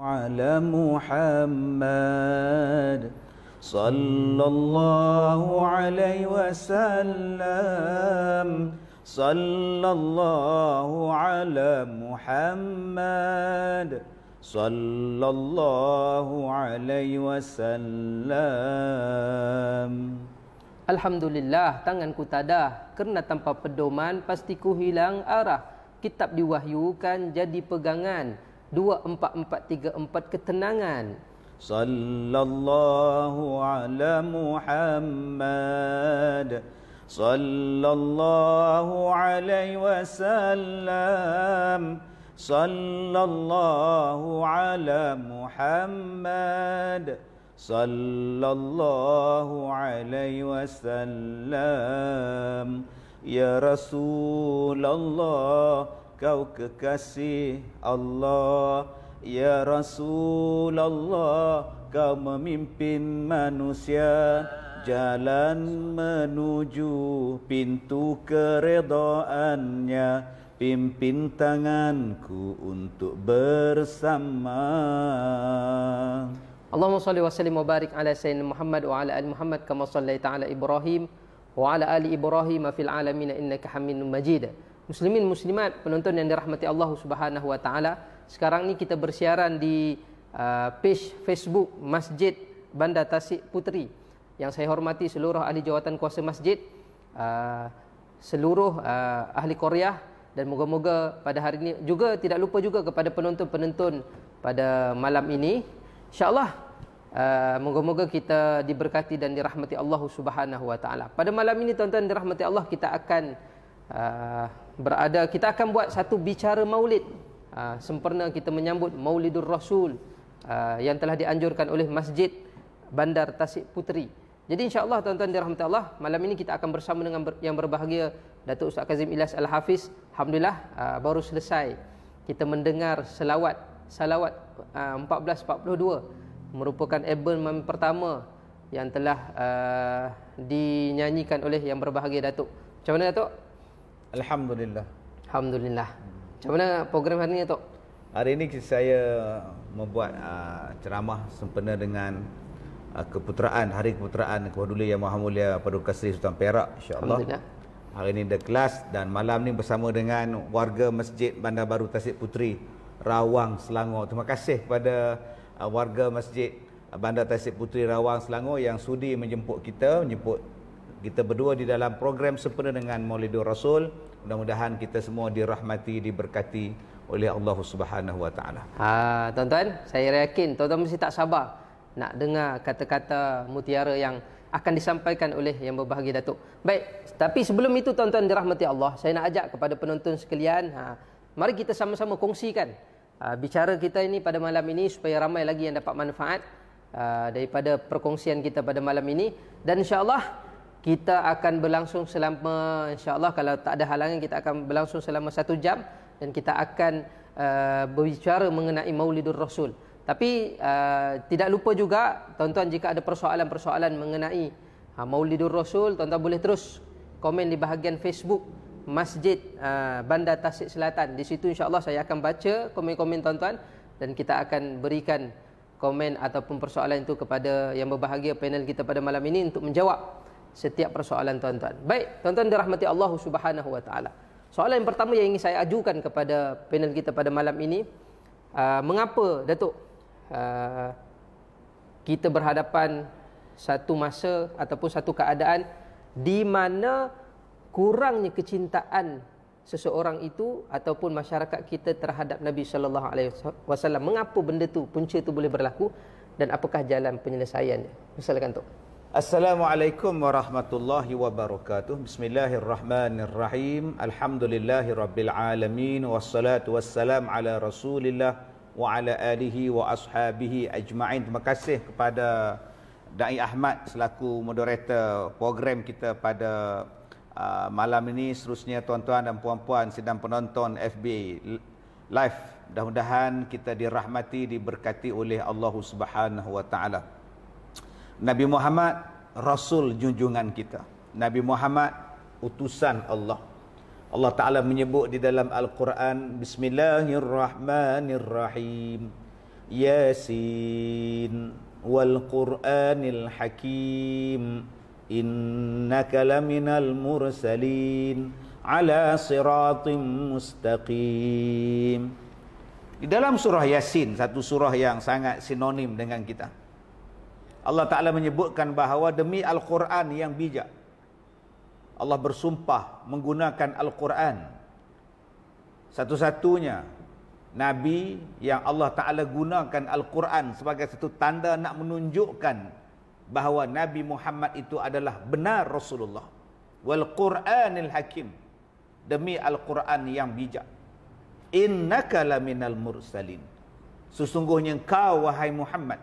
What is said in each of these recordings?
وعلى محمد صلى الله عليه وسلم صلى الله على محمد صلى الله عليه وسلم Alhamdulillah, tanganku tada. Kerana tanpa pedoman, pastiku hilang arah. Kitab diwahyukan jadi pegangan. 2443 ketenangan sallallahu ala muhammad sallallahu alaihi wasallam sallallahu ala muhammad sallallahu alaihi wasallam ya rasulallah kau kekasih Allah Ya Rasul Allah kau memimpin manusia Jalan menuju pintu keredoannya Pimpin tanganku untuk bersama Allahumma salli wa sallim wa barik ala Sayyidina Muhammad wa ala ali Muhammad kama salli ta'ala Ibrahim wa ala ali Ibrahim fil alamin innaka hamidun majidah Muslimin muslimat penonton yang dirahmati Allah Subhanahu wa taala, sekarang ni kita bersiaran di uh, page Facebook Masjid Bandar Tasik Puteri. Yang saya hormati seluruh ahli jawatan kuasa masjid, uh, seluruh uh, ahli Korea dan moga-moga pada hari ini juga tidak lupa juga kepada penonton-penonton pada malam ini. Insya-Allah uh, moga-moga kita diberkati dan dirahmati Allah Subhanahu wa taala. Pada malam ini tuan-tuan dirahmati Allah kita akan uh, berada kita akan buat satu bicara maulid ha, ah, sempena kita menyambut maulidur rasul ha, yang telah dianjurkan oleh masjid bandar tasik puteri jadi insyaAllah tuan-tuan dirahmati Allah malam ini kita akan bersama dengan ber yang berbahagia Datuk Ustaz Kazim Ilyas Al-Hafiz Alhamdulillah ha, baru selesai kita mendengar selawat selawat ha, 1442 merupakan album pertama yang telah uh, dinyanyikan oleh yang berbahagia Datuk macam mana Datuk? Alhamdulillah. Alhamdulillah. Macam mana program hari ini, Tok? Hari ini saya membuat uh, ceramah sempena dengan uh, keputeraan, Hari Keputeraan Kepaduli Yang Maha Mulia Paduka Seri Sultan Perak, insyaAllah. Alhamdulillah. Hari ini ada kelas dan malam ini bersama dengan warga Masjid Bandar Baru Tasik Puteri, Rawang, Selangor. Terima kasih kepada uh, warga Masjid Bandar Tasik Puteri, Rawang, Selangor yang sudi menjemput kita, menjemput kita berdua di dalam program sempena dengan Maulidur Rasul. Mudah-mudahan kita semua dirahmati, diberkati oleh Allah Subhanahu Wa Taala. Ha, tuan-tuan, saya yakin tuan-tuan mesti tak sabar nak dengar kata-kata mutiara yang akan disampaikan oleh yang berbahagia Datuk. Baik, tapi sebelum itu tuan-tuan dirahmati Allah, saya nak ajak kepada penonton sekalian, ha, mari kita sama-sama kongsikan ha, bicara kita ini pada malam ini supaya ramai lagi yang dapat manfaat ha, daripada perkongsian kita pada malam ini. Dan insya Allah kita akan berlangsung selama insyaallah kalau tak ada halangan kita akan berlangsung selama satu jam dan kita akan uh, berbicara mengenai Maulidur Rasul. Tapi uh, tidak lupa juga tuan-tuan jika ada persoalan-persoalan mengenai uh, Maulidur Rasul, tuan-tuan boleh terus komen di bahagian Facebook Masjid uh, Bandar Tasik Selatan. Di situ insyaallah saya akan baca komen-komen tuan-tuan dan kita akan berikan komen ataupun persoalan itu kepada yang berbahagia panel kita pada malam ini untuk menjawab setiap persoalan tuan-tuan. Baik, tuan-tuan dirahmati Allah Subhanahu wa taala. Soalan yang pertama yang ingin saya ajukan kepada panel kita pada malam ini, uh, mengapa Datuk uh, kita berhadapan satu masa ataupun satu keadaan di mana kurangnya kecintaan seseorang itu ataupun masyarakat kita terhadap Nabi sallallahu alaihi wasallam. Mengapa benda tu punca tu boleh berlaku dan apakah jalan penyelesaiannya? Misalkan tu. Assalamualaikum warahmatullahi wabarakatuh. Bismillahirrahmanirrahim. Alhamdulillahirabbil alamin wassalatu wassalam ala Rasulillah wa ala alihi wa ashabihi ajma'in. Terima kasih kepada Dai Ahmad selaku moderator program kita pada uh, malam ini seterusnya tuan-tuan dan puan-puan sidang penonton FB live. Mudah-mudahan kita dirahmati diberkati oleh Allah Subhanahu wa taala. Nabi Muhammad rasul junjungan kita. Nabi Muhammad utusan Allah. Allah Taala menyebut di dalam Al-Quran Bismillahirrahmanirrahim. Yasin wal Qur'anil Hakim innaka laminal mursalin ala siratim mustaqim. Di dalam surah Yasin, satu surah yang sangat sinonim dengan kita. Allah Ta'ala menyebutkan bahawa demi Al-Quran yang bijak. Allah bersumpah menggunakan Al-Quran. Satu-satunya Nabi yang Allah Ta'ala gunakan Al-Quran sebagai satu tanda nak menunjukkan bahawa Nabi Muhammad itu adalah benar Rasulullah. Wal-Quranil Hakim. Demi Al-Quran yang bijak. Innaka laminal mursalin. Sesungguhnya kau wahai Muhammad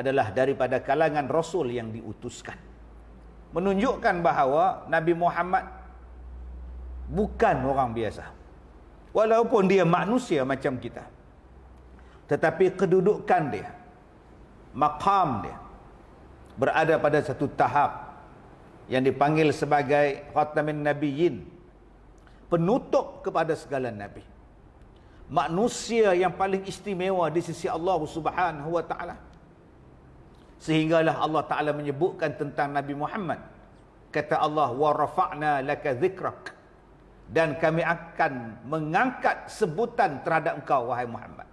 adalah daripada kalangan Rasul yang diutuskan. Menunjukkan bahawa Nabi Muhammad bukan orang biasa. Walaupun dia manusia macam kita. Tetapi kedudukan dia, makam dia, berada pada satu tahap yang dipanggil sebagai Khatamin Nabiyyin. Penutup kepada segala Nabi. Manusia yang paling istimewa di sisi Allah Subhanahu Wa Taala sehinggalah Allah Taala menyebutkan tentang Nabi Muhammad kata Allah wa rafa'na laka dhikrak dan kami akan mengangkat sebutan terhadap engkau wahai Muhammad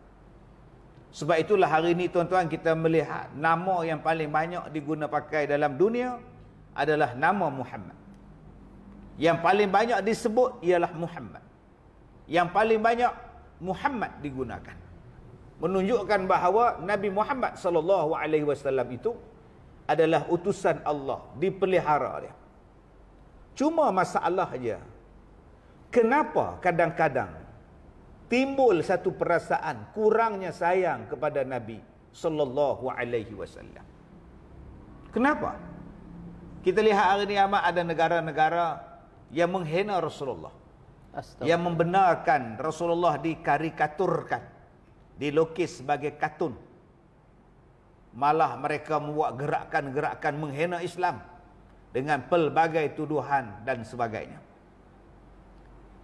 sebab itulah hari ini tuan-tuan kita melihat nama yang paling banyak diguna pakai dalam dunia adalah nama Muhammad yang paling banyak disebut ialah Muhammad yang paling banyak Muhammad digunakan menunjukkan bahawa Nabi Muhammad sallallahu alaihi wasallam itu adalah utusan Allah dipelihara dia. Cuma aja. kenapa kadang-kadang timbul satu perasaan kurangnya sayang kepada Nabi sallallahu alaihi wasallam. Kenapa? Kita lihat hari ini amat ada negara-negara yang menghina Rasulullah. Yang membenarkan Rasulullah dikarikaturkan dilukis sebagai katun malah mereka membuat gerakan-gerakan menghina Islam dengan pelbagai tuduhan dan sebagainya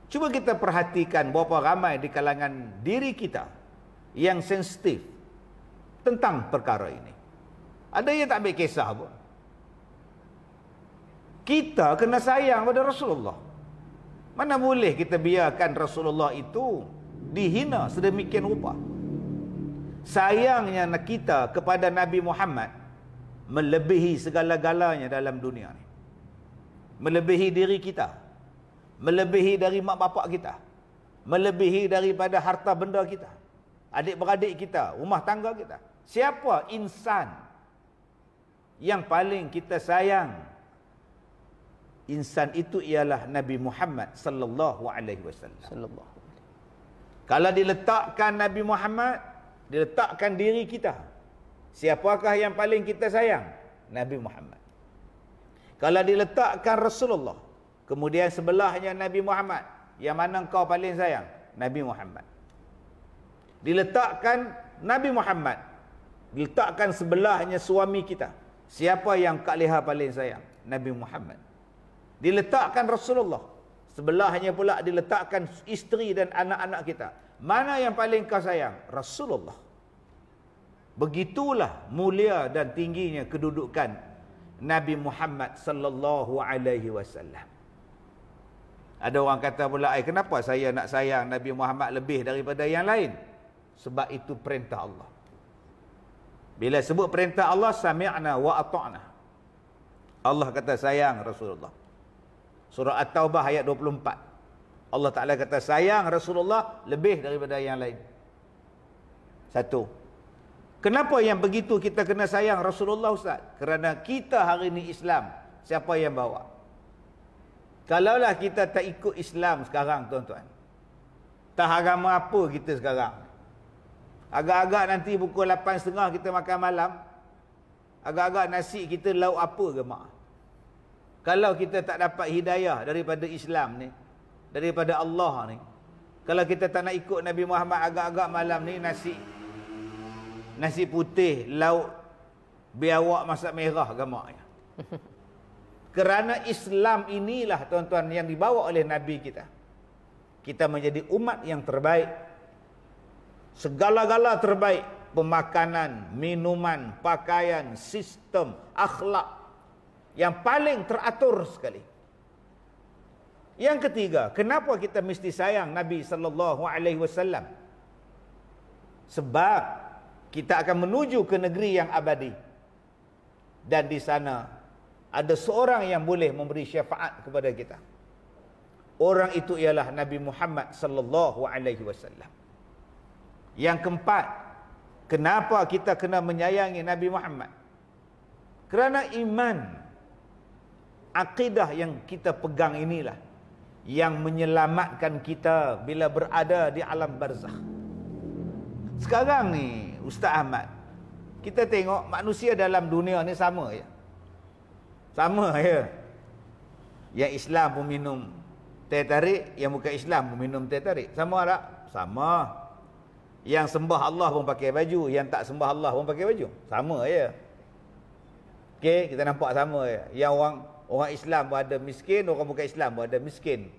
cuba kita perhatikan berapa ramai di kalangan diri kita yang sensitif tentang perkara ini ada yang tak ambil kisah pun kita kena sayang pada Rasulullah mana boleh kita biarkan Rasulullah itu dihina sedemikian rupa sayangnya kita kepada Nabi Muhammad melebihi segala-galanya dalam dunia ni. Melebihi diri kita. Melebihi dari mak bapak kita. Melebihi daripada harta benda kita. Adik-beradik kita, rumah tangga kita. Siapa insan yang paling kita sayang? Insan itu ialah Nabi Muhammad sallallahu alaihi wasallam. Kalau diletakkan Nabi Muhammad diletakkan diri kita. Siapakah yang paling kita sayang? Nabi Muhammad. Kalau diletakkan Rasulullah, kemudian sebelahnya Nabi Muhammad, yang mana kau paling sayang? Nabi Muhammad. Diletakkan Nabi Muhammad, diletakkan sebelahnya suami kita. Siapa yang Kak Leha paling sayang? Nabi Muhammad. Diletakkan Rasulullah, sebelahnya pula diletakkan isteri dan anak-anak kita. Mana yang paling kau sayang? Rasulullah. Begitulah mulia dan tingginya kedudukan Nabi Muhammad sallallahu alaihi wasallam. Ada orang kata pula, "Ai, eh, kenapa saya nak sayang Nabi Muhammad lebih daripada yang lain?" Sebab itu perintah Allah. Bila sebut perintah Allah, sami'na wa ata'na. Allah kata sayang Rasulullah. Surah At-Taubah ayat 24. Allah Ta'ala kata sayang Rasulullah lebih daripada yang lain. Satu. Kenapa yang begitu kita kena sayang Rasulullah Ustaz? Kerana kita hari ini Islam. Siapa yang bawa? Kalaulah kita tak ikut Islam sekarang tuan-tuan. Tak agama apa kita sekarang. Agak-agak nanti pukul 8.30 kita makan malam. Agak-agak nasi kita lauk apa ke mak? Kalau kita tak dapat hidayah daripada Islam ni daripada Allah ni kalau kita tak nak ikut Nabi Muhammad agak-agak malam ni nasi nasi putih lauk biawak masak merah gamaknya kerana Islam inilah tuan-tuan yang dibawa oleh Nabi kita kita menjadi umat yang terbaik segala-gala terbaik pemakanan, minuman, pakaian, sistem, akhlak yang paling teratur sekali yang ketiga, kenapa kita mesti sayang Nabi sallallahu alaihi wasallam? Sebab kita akan menuju ke negeri yang abadi. Dan di sana ada seorang yang boleh memberi syafaat kepada kita. Orang itu ialah Nabi Muhammad sallallahu alaihi wasallam. Yang keempat, kenapa kita kena menyayangi Nabi Muhammad? Kerana iman akidah yang kita pegang inilah yang menyelamatkan kita bila berada di alam barzah. Sekarang ni Ustaz Ahmad, kita tengok manusia dalam dunia ni sama ya. Sama ya. Yang Islam pun minum teh tarik, yang bukan Islam pun minum teh tarik. Sama tak? Sama. Yang sembah Allah pun pakai baju, yang tak sembah Allah pun pakai baju. Sama ya. Okey, kita nampak sama ya. Yang orang Orang Islam pun ada miskin, orang bukan Islam pun ada miskin.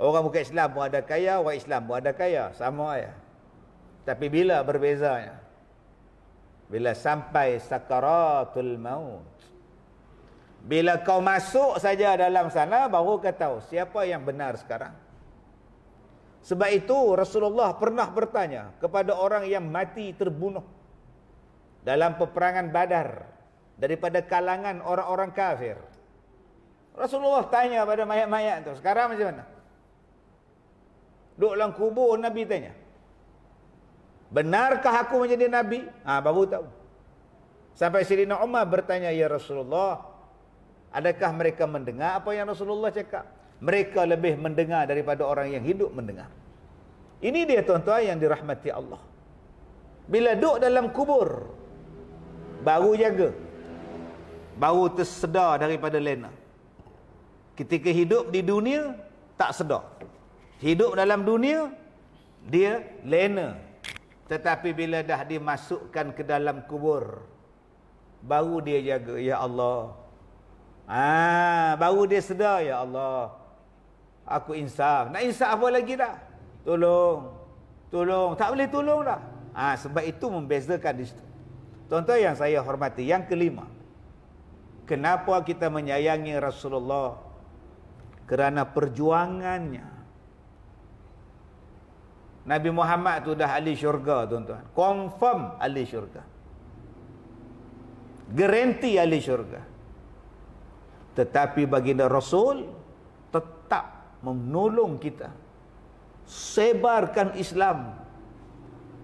Orang bukan Islam pun ada kaya, orang Islam pun ada kaya. Sama aja. Tapi bila berbezanya? Bila sampai sakaratul maut. Bila kau masuk saja dalam sana, baru kau tahu siapa yang benar sekarang. Sebab itu Rasulullah pernah bertanya kepada orang yang mati terbunuh. Dalam peperangan badar. Daripada kalangan orang-orang kafir. Rasulullah tanya pada mayat-mayat tu. Sekarang macam mana? Duk dalam kubur Nabi tanya. Benarkah aku menjadi Nabi? Ah ha, baru tahu. Sampai Sirina Umar bertanya, Ya Rasulullah, adakah mereka mendengar apa yang Rasulullah cakap? Mereka lebih mendengar daripada orang yang hidup mendengar. Ini dia tuan-tuan yang dirahmati Allah. Bila duk dalam kubur, baru jaga. Baru tersedar daripada lena. Ketika hidup di dunia tak sedar. Hidup dalam dunia dia lena. Tetapi bila dah dimasukkan ke dalam kubur baru dia jaga ya Allah. Ah, baru dia sedar ya Allah. Aku insaf. Nak insaf apa lagi dah? Tolong. Tolong. Tak boleh tolong dah. Ah, sebab itu membezakan di situ. Tuan-tuan yang saya hormati, yang kelima. Kenapa kita menyayangi Rasulullah? kerana perjuangannya. Nabi Muhammad tu dah ahli syurga tuan-tuan. Confirm ahli syurga. Garanti ahli syurga. Tetapi baginda Rasul tetap menolong kita. Sebarkan Islam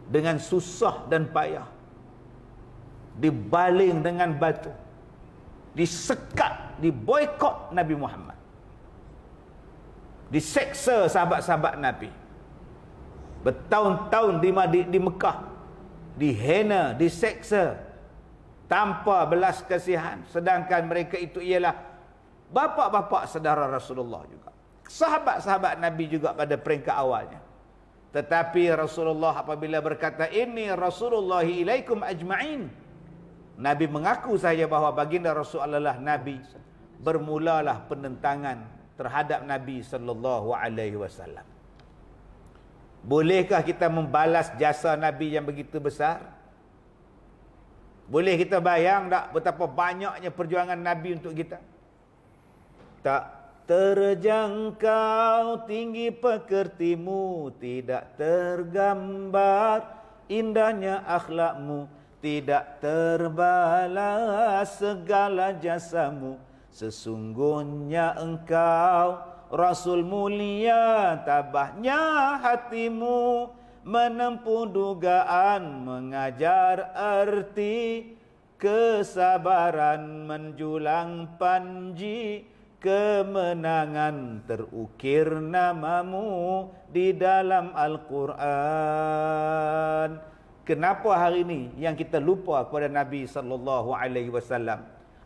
dengan susah dan payah. Dibaling dengan batu. Disekat, diboykot Nabi Muhammad. Diseksa sahabat-sahabat Nabi Bertahun-tahun di, di, di Mekah Dihena, diseksa Tanpa belas kasihan Sedangkan mereka itu ialah Bapa-bapa saudara Rasulullah juga Sahabat-sahabat Nabi juga pada peringkat awalnya Tetapi Rasulullah apabila berkata Ini Rasulullah ilaikum ajma'in Nabi mengaku saja bahawa baginda Rasulullah Nabi Bermulalah penentangan terhadap Nabi sallallahu alaihi wasallam. Bolehkah kita membalas jasa Nabi yang begitu besar? Boleh kita bayang tak betapa banyaknya perjuangan Nabi untuk kita? Tak terjangkau tinggi pekertimu tidak tergambar indahnya akhlakmu tidak terbalas segala jasamu Sesungguhnya engkau Rasul mulia tabahnya hatimu Menempuh dugaan mengajar arti Kesabaran menjulang panji Kemenangan terukir namamu di dalam Al-Quran. Kenapa hari ini yang kita lupa kepada Nabi saw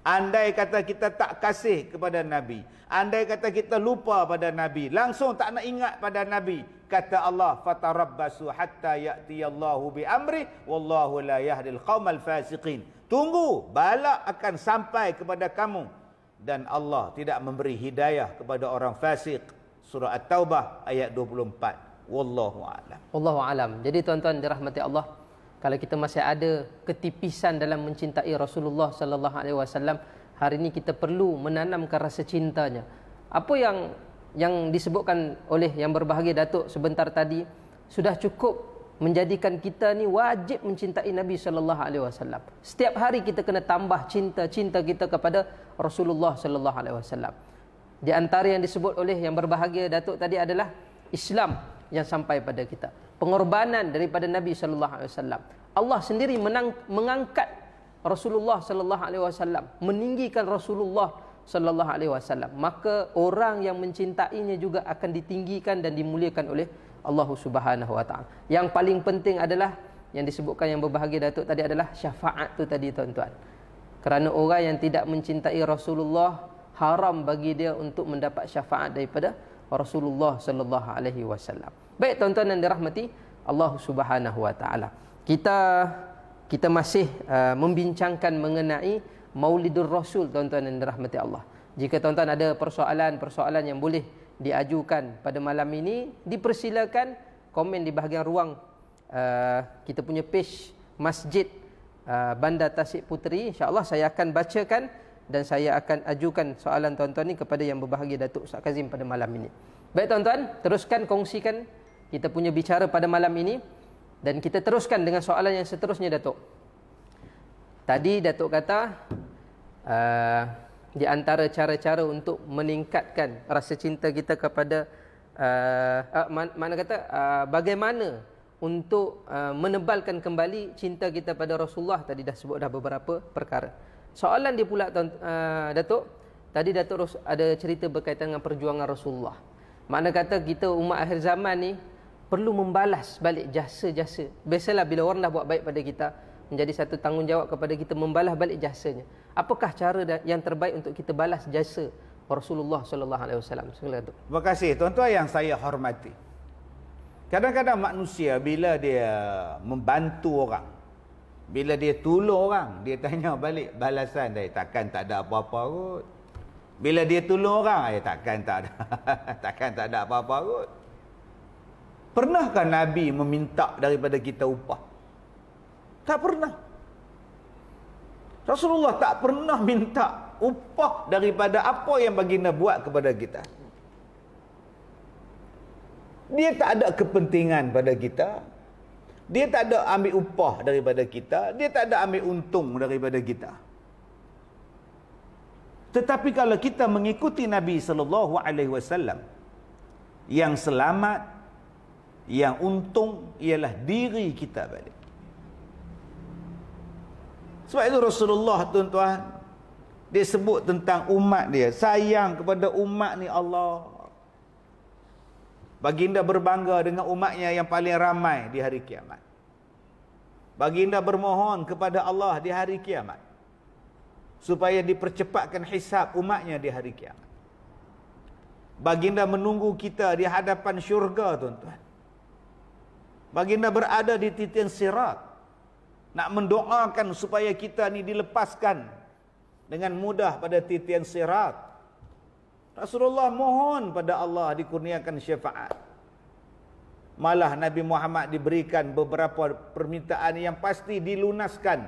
Andai kata kita tak kasih kepada Nabi. Andai kata kita lupa pada Nabi. Langsung tak nak ingat pada Nabi. Kata Allah, Fatarabbasu hatta ya'tiyallahu bi'amri, Wallahu la yahdil qawmal fasiqin. Tunggu, balak akan sampai kepada kamu. Dan Allah tidak memberi hidayah kepada orang fasik. Surah At-Taubah ayat 24. Wallahu a'lam. Wallahu a'lam. Jadi tuan-tuan dirahmati Allah, kalau kita masih ada ketipisan dalam mencintai Rasulullah sallallahu alaihi wasallam hari ini kita perlu menanamkan rasa cintanya apa yang yang disebutkan oleh yang berbahagia Datuk sebentar tadi sudah cukup menjadikan kita ni wajib mencintai Nabi sallallahu alaihi wasallam. Setiap hari kita kena tambah cinta-cinta kita kepada Rasulullah sallallahu alaihi wasallam. Di antara yang disebut oleh yang berbahagia Datuk tadi adalah Islam yang sampai pada kita pengorbanan daripada Nabi sallallahu alaihi wasallam. Allah sendiri menang, mengangkat Rasulullah sallallahu alaihi wasallam, meninggikan Rasulullah sallallahu alaihi wasallam. Maka orang yang mencintainya juga akan ditinggikan dan dimuliakan oleh Allah Subhanahu wa taala. Yang paling penting adalah yang disebutkan yang berbahagia Datuk tadi adalah syafaat tu tadi tuan-tuan. Kerana orang yang tidak mencintai Rasulullah haram bagi dia untuk mendapat syafaat daripada Rasulullah sallallahu alaihi wasallam. Baik tuan-tuan dan dirahmati Allah Subhanahu wa taala. Kita kita masih uh, membincangkan mengenai Maulidur Rasul tuan-tuan dan dirahmati Allah. Jika tuan-tuan ada persoalan-persoalan yang boleh diajukan pada malam ini, dipersilakan komen di bahagian ruang uh, kita punya page Masjid uh, Bandar Tasik Puteri. InsyaAllah saya akan bacakan dan saya akan ajukan soalan tuan-tuan ini kepada yang berbahagia Datuk Ustaz Kazim pada malam ini. Baik tuan-tuan, teruskan kongsikan kita punya bicara pada malam ini dan kita teruskan dengan soalan yang seterusnya Datuk. Tadi Datuk kata uh, di antara cara-cara untuk meningkatkan rasa cinta kita kepada uh, uh, mana kata uh, bagaimana untuk uh, menebalkan kembali cinta kita pada Rasulullah tadi dah sebut dah beberapa perkara. Soalan dia pula uh, Datuk Tadi Datuk Ros ada cerita berkaitan dengan perjuangan Rasulullah Mana kata kita umat akhir zaman ni Perlu membalas balik jasa-jasa Biasalah bila orang dah buat baik pada kita Menjadi satu tanggungjawab kepada kita membalas balik jasanya Apakah cara yang terbaik untuk kita balas jasa Rasulullah Sallallahu Alaihi Wasallam? Terima kasih tuan-tuan yang saya hormati Kadang-kadang manusia bila dia membantu orang bila dia tolong orang, dia tanya balik balasan dia, takkan tak ada apa-apa kot. Bila dia tolong orang, dia eh, takkan tak ada takkan tak ada apa-apa kot. Pernahkah Nabi meminta daripada kita upah? Tak pernah. Rasulullah tak pernah minta upah daripada apa yang baginda buat kepada kita. Dia tak ada kepentingan pada kita. Dia tak ada ambil upah daripada kita. Dia tak ada ambil untung daripada kita. Tetapi kalau kita mengikuti Nabi sallallahu alaihi wasallam yang selamat yang untung ialah diri kita balik. Sebab itu Rasulullah tuan-tuan dia sebut tentang umat dia sayang kepada umat ni Allah Baginda berbangga dengan umatnya yang paling ramai di hari kiamat. Baginda bermohon kepada Allah di hari kiamat. Supaya dipercepatkan hisap umatnya di hari kiamat. Baginda menunggu kita di hadapan syurga tuan-tuan. Baginda berada di titian sirat. Nak mendoakan supaya kita ni dilepaskan dengan mudah pada titian sirat. Rasulullah mohon pada Allah dikurniakan syafaat. Malah Nabi Muhammad diberikan beberapa permintaan yang pasti dilunaskan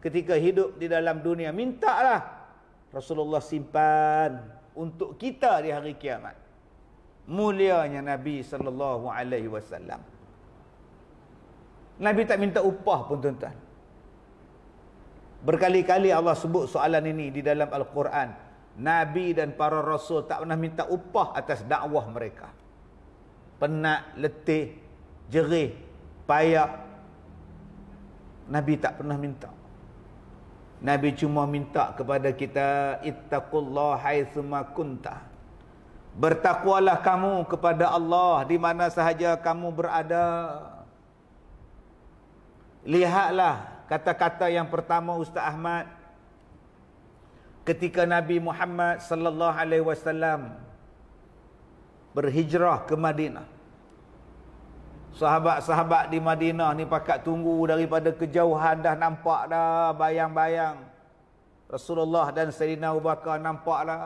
ketika hidup di dalam dunia. Mintalah Rasulullah simpan untuk kita di hari kiamat. Mulianya Nabi sallallahu alaihi wasallam. Nabi tak minta upah pun tuan-tuan. Berkali-kali Allah sebut soalan ini di dalam Al-Quran. Nabi dan para rasul tak pernah minta upah atas dakwah mereka. Penat, letih, jerih, payah. Nabi tak pernah minta. Nabi cuma minta kepada kita, Ittaqullah haithuma kunta. Bertakwalah kamu kepada Allah di mana sahaja kamu berada. Lihatlah kata-kata yang pertama Ustaz Ahmad ketika Nabi Muhammad sallallahu alaihi wasallam berhijrah ke Madinah. Sahabat-sahabat di Madinah ni pakat tunggu daripada kejauhan dah nampak dah bayang-bayang Rasulullah dan Sayyidina Abu Bakar nampak lah.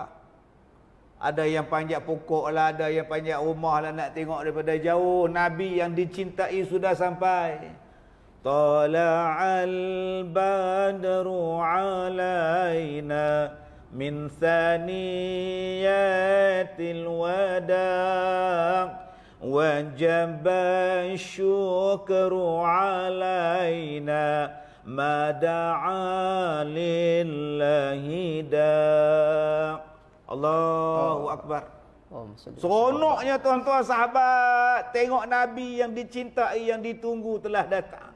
Ada yang panjat pokok lah, ada yang panjat rumah lah nak tengok daripada jauh. Nabi yang dicintai sudah sampai. Sampai. طلع البدر علينا من ثنيات الوداع وجب الشكر علينا ما دعا لله داع الله اكبر Seronoknya tuan-tuan sahabat Tengok Nabi yang dicintai Yang ditunggu telah datang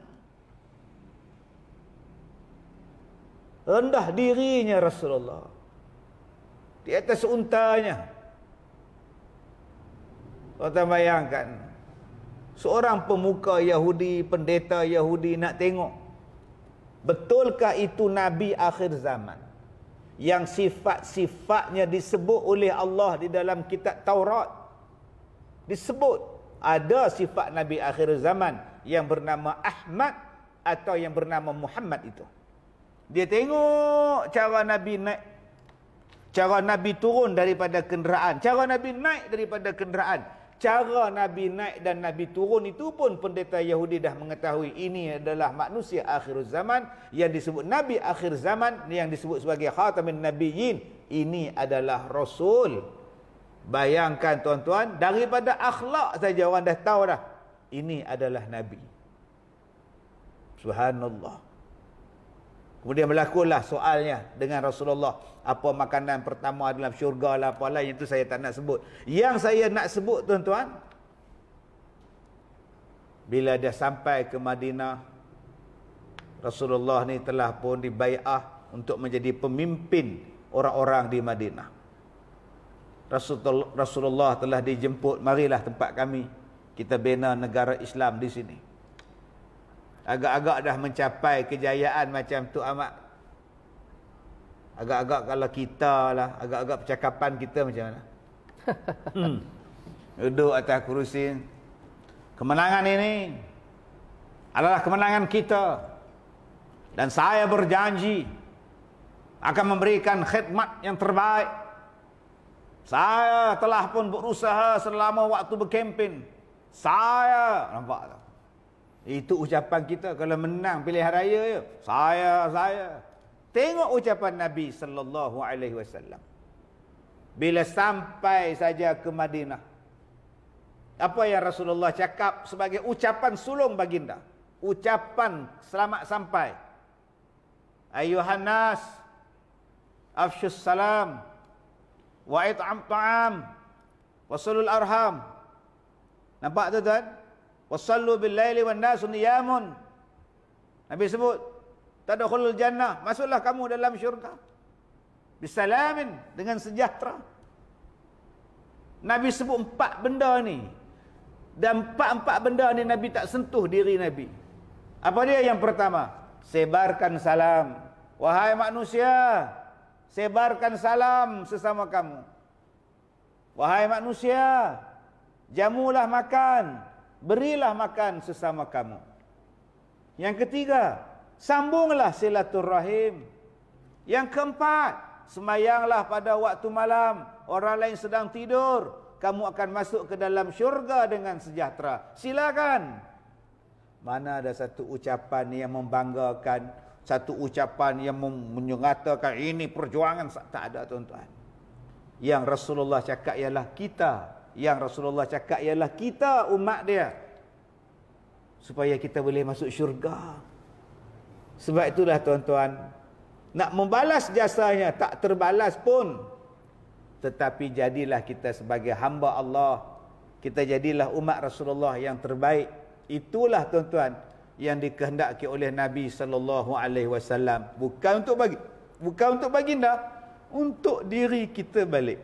rendah dirinya Rasulullah di atas untanya Kita bayangkan seorang pemuka Yahudi pendeta Yahudi nak tengok betulkah itu Nabi akhir zaman yang sifat-sifatnya disebut oleh Allah di dalam kitab Taurat disebut ada sifat Nabi akhir zaman yang bernama Ahmad atau yang bernama Muhammad itu. Dia tengok cara Nabi naik. Cara Nabi turun daripada kenderaan. Cara Nabi naik daripada kenderaan. Cara Nabi naik dan Nabi turun itu pun pendeta Yahudi dah mengetahui ini adalah manusia akhir zaman yang disebut Nabi akhir zaman yang disebut sebagai Khatamin Nabiyyin. Ini adalah Rasul. Bayangkan tuan-tuan, daripada akhlak saja orang dah tahu dah. Ini adalah Nabi. Subhanallah. Kemudian berlakulah soalnya dengan Rasulullah. Apa makanan pertama dalam syurga lah apa lain. Itu saya tak nak sebut. Yang saya nak sebut tuan-tuan. Bila dia sampai ke Madinah. Rasulullah ni telah pun dibayar untuk menjadi pemimpin orang-orang di Madinah. Rasulullah telah dijemput. Marilah tempat kami. Kita bina negara Islam di sini agak-agak dah mencapai kejayaan macam tu amat agak-agak kalau kita lah agak-agak percakapan kita macam mana hmm. duduk atas kerusi kemenangan ini adalah kemenangan kita dan saya berjanji akan memberikan khidmat yang terbaik saya telah pun berusaha selama waktu berkempen saya nampak itu ucapan kita kalau menang pilihan raya je. Ya. Saya, saya. Tengok ucapan Nabi sallallahu alaihi wasallam. Bila sampai saja ke Madinah. Apa yang Rasulullah cakap sebagai ucapan sulung baginda? Ucapan selamat sampai. Ayuhan nas, afshus salam, wa it'am ta'am, wa arham. Nampak tu -tuan? Wasallu bil laili wan nasu niyamun. Nabi sebut, tadkhulul jannah, masuklah kamu dalam syurga. Bisalamin dengan sejahtera. Nabi sebut empat benda ni. Dan empat-empat benda ni Nabi tak sentuh diri Nabi. Apa dia yang pertama? Sebarkan salam. Wahai manusia, sebarkan salam sesama kamu. Wahai manusia, jamulah makan berilah makan sesama kamu. Yang ketiga, sambunglah silaturrahim. Yang keempat, semayanglah pada waktu malam. Orang lain sedang tidur. Kamu akan masuk ke dalam syurga dengan sejahtera. Silakan. Mana ada satu ucapan yang membanggakan. Satu ucapan yang menyatakan ini perjuangan. Tak ada tuan-tuan. Yang Rasulullah cakap ialah kita yang Rasulullah cakap ialah kita umat dia supaya kita boleh masuk syurga sebab itulah tuan-tuan nak membalas jasanya tak terbalas pun tetapi jadilah kita sebagai hamba Allah kita jadilah umat Rasulullah yang terbaik itulah tuan-tuan yang dikehendaki oleh Nabi sallallahu alaihi wasallam bukan untuk bagi bukan untuk baginda untuk diri kita balik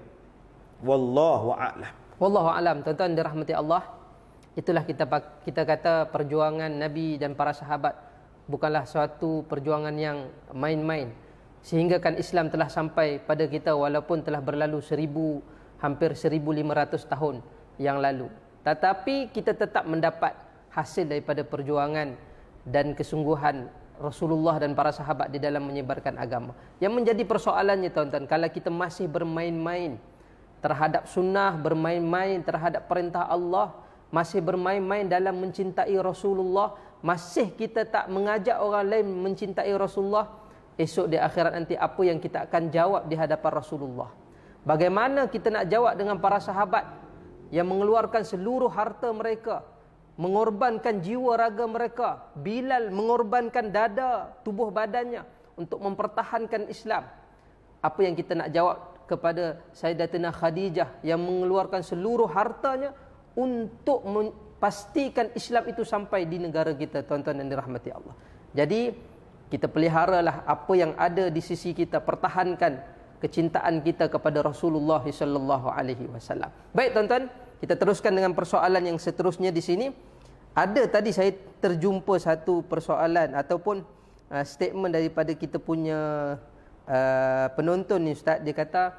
wallahu a'lam Wallahu alam tuan-tuan dirahmati Allah. Itulah kita kita kata perjuangan Nabi dan para sahabat bukanlah suatu perjuangan yang main-main. Sehinggakan Islam telah sampai pada kita walaupun telah berlalu seribu hampir 1500 tahun yang lalu. Tetapi kita tetap mendapat hasil daripada perjuangan dan kesungguhan Rasulullah dan para sahabat di dalam menyebarkan agama. Yang menjadi persoalannya tuan-tuan, kalau kita masih bermain-main, terhadap sunnah, bermain-main terhadap perintah Allah, masih bermain-main dalam mencintai Rasulullah, masih kita tak mengajak orang lain mencintai Rasulullah, esok di akhirat nanti apa yang kita akan jawab di hadapan Rasulullah? Bagaimana kita nak jawab dengan para sahabat yang mengeluarkan seluruh harta mereka, mengorbankan jiwa raga mereka, Bilal mengorbankan dada, tubuh badannya untuk mempertahankan Islam? Apa yang kita nak jawab kepada Sayyidatina Khadijah yang mengeluarkan seluruh hartanya untuk pastikan Islam itu sampai di negara kita tuan-tuan dan dirahmati Allah. Jadi kita pelihara lah apa yang ada di sisi kita, pertahankan kecintaan kita kepada Rasulullah sallallahu alaihi wasallam. Baik tuan-tuan, kita teruskan dengan persoalan yang seterusnya di sini. Ada tadi saya terjumpa satu persoalan ataupun uh, statement daripada kita punya Eh, penonton ni ustaz dia kata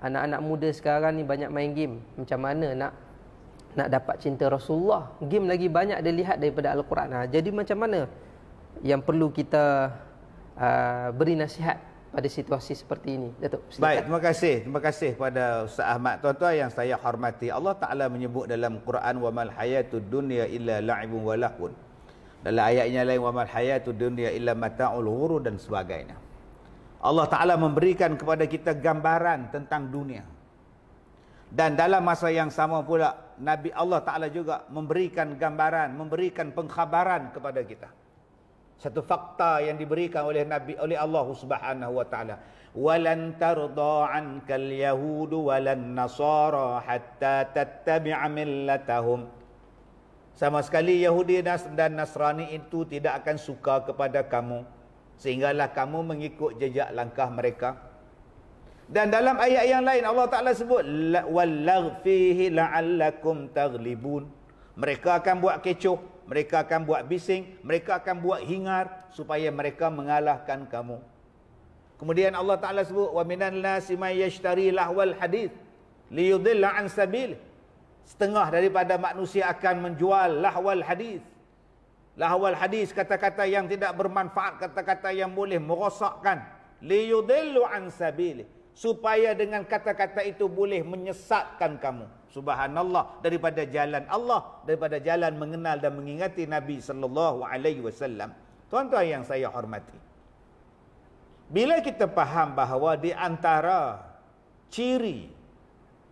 anak-anak muda sekarang ni banyak main game macam mana nak nak dapat cinta Rasulullah game lagi banyak dia lihat daripada al-Quran lah. jadi macam mana yang perlu kita uh, beri nasihat pada situasi seperti ini Datuk Baik terima kasih terima kasih kepada Ustaz Ahmad tuan-tuan yang saya hormati Allah Taala menyebut dalam Quran wamal hayatud dunya illa la'ibun walahun dalam ayatnya lain wamal hayatud dunya illa mata'ul huru dan sebagainya Allah Ta'ala memberikan kepada kita gambaran tentang dunia. Dan dalam masa yang sama pula, Nabi Allah Ta'ala juga memberikan gambaran, memberikan pengkhabaran kepada kita. Satu fakta yang diberikan oleh Nabi oleh Allah Subhanahu wa taala. Walan tardha anka al-yahud walan nasara hatta tattabi'a millatahum. Sama sekali Yahudi dan Nasrani itu tidak akan suka kepada kamu sehinggalah kamu mengikut jejak langkah mereka dan dalam ayat yang lain Allah Taala sebut wallaghfihi la'allakum taghlibun mereka akan buat kecoh mereka akan buat bising mereka akan buat hingar supaya mereka mengalahkan kamu kemudian Allah Taala sebut wa minan nasi may yashtari lahwal hadith liyudilla an sabil setengah daripada manusia akan menjual lahwal hadith lahawal hadis kata-kata yang tidak bermanfaat kata-kata yang boleh merosakkan liyudillu an sabili supaya dengan kata-kata itu boleh menyesatkan kamu subhanallah daripada jalan Allah daripada jalan mengenal dan mengingati Nabi sallallahu alaihi wasallam tuan-tuan yang saya hormati bila kita faham bahawa di antara ciri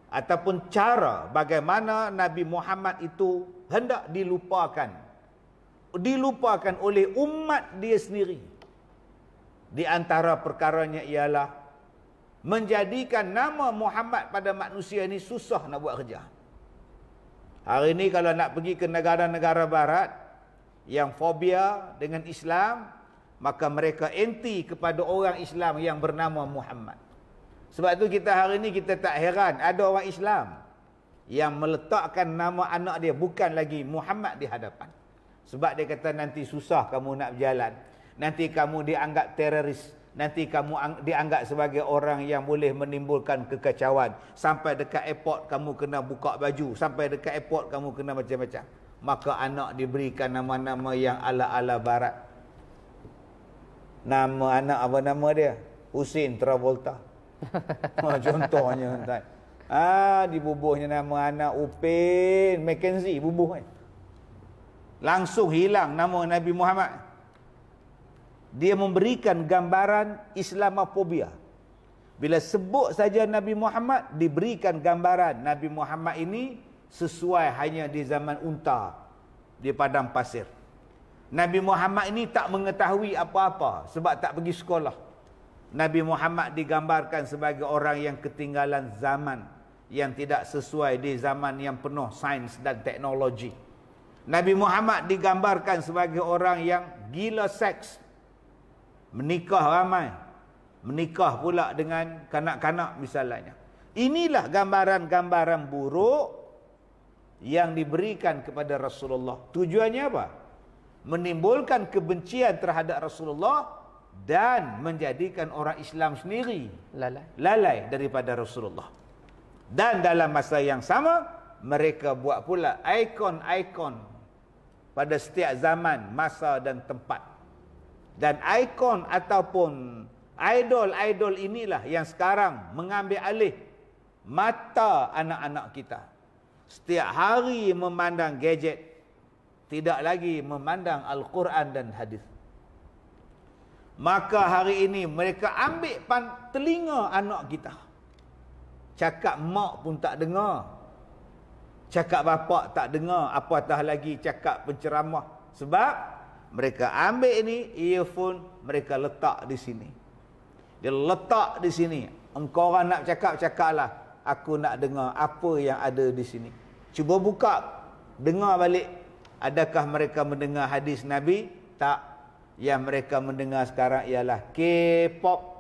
ataupun cara bagaimana Nabi Muhammad itu hendak dilupakan dilupakan oleh umat dia sendiri. Di antara perkaranya ialah menjadikan nama Muhammad pada manusia ini susah nak buat kerja. Hari ini kalau nak pergi ke negara-negara barat yang fobia dengan Islam, maka mereka anti kepada orang Islam yang bernama Muhammad. Sebab tu kita hari ini kita tak heran ada orang Islam yang meletakkan nama anak dia bukan lagi Muhammad di hadapan. Sebab dia kata nanti susah kamu nak berjalan. Nanti kamu dianggap teroris. Nanti kamu dianggap sebagai orang yang boleh menimbulkan kekacauan. Sampai dekat airport kamu kena buka baju. Sampai dekat airport kamu kena macam-macam. Maka anak diberikan nama-nama yang ala-ala barat. Nama anak apa nama dia? Husin Travolta. Oh, contohnya. Ah, dibubuhnya nama anak Upin. Mackenzie bubuh kan. Eh langsung hilang nama Nabi Muhammad. Dia memberikan gambaran Islamophobia Bila sebut saja Nabi Muhammad, diberikan gambaran Nabi Muhammad ini sesuai hanya di zaman unta di padang pasir. Nabi Muhammad ini tak mengetahui apa-apa sebab tak pergi sekolah. Nabi Muhammad digambarkan sebagai orang yang ketinggalan zaman yang tidak sesuai di zaman yang penuh sains dan teknologi. Nabi Muhammad digambarkan sebagai orang yang gila seks. Menikah ramai. Menikah pula dengan kanak-kanak misalnya. Inilah gambaran-gambaran buruk yang diberikan kepada Rasulullah. Tujuannya apa? Menimbulkan kebencian terhadap Rasulullah dan menjadikan orang Islam sendiri lalai. lalai daripada Rasulullah. Dan dalam masa yang sama, mereka buat pula ikon-ikon pada setiap zaman, masa dan tempat. Dan ikon ataupun idol-idol inilah yang sekarang mengambil alih mata anak-anak kita. Setiap hari memandang gadget, tidak lagi memandang Al-Quran dan hadis. Maka hari ini mereka ambil telinga anak kita. Cakap mak pun tak dengar. Cakap bapak tak dengar apatah lagi cakap penceramah. Sebab mereka ambil ini earphone mereka letak di sini. Dia letak di sini. Engkau orang nak cakap, cakaplah. Aku nak dengar apa yang ada di sini. Cuba buka. Dengar balik. Adakah mereka mendengar hadis Nabi? Tak. Yang mereka mendengar sekarang ialah K-pop.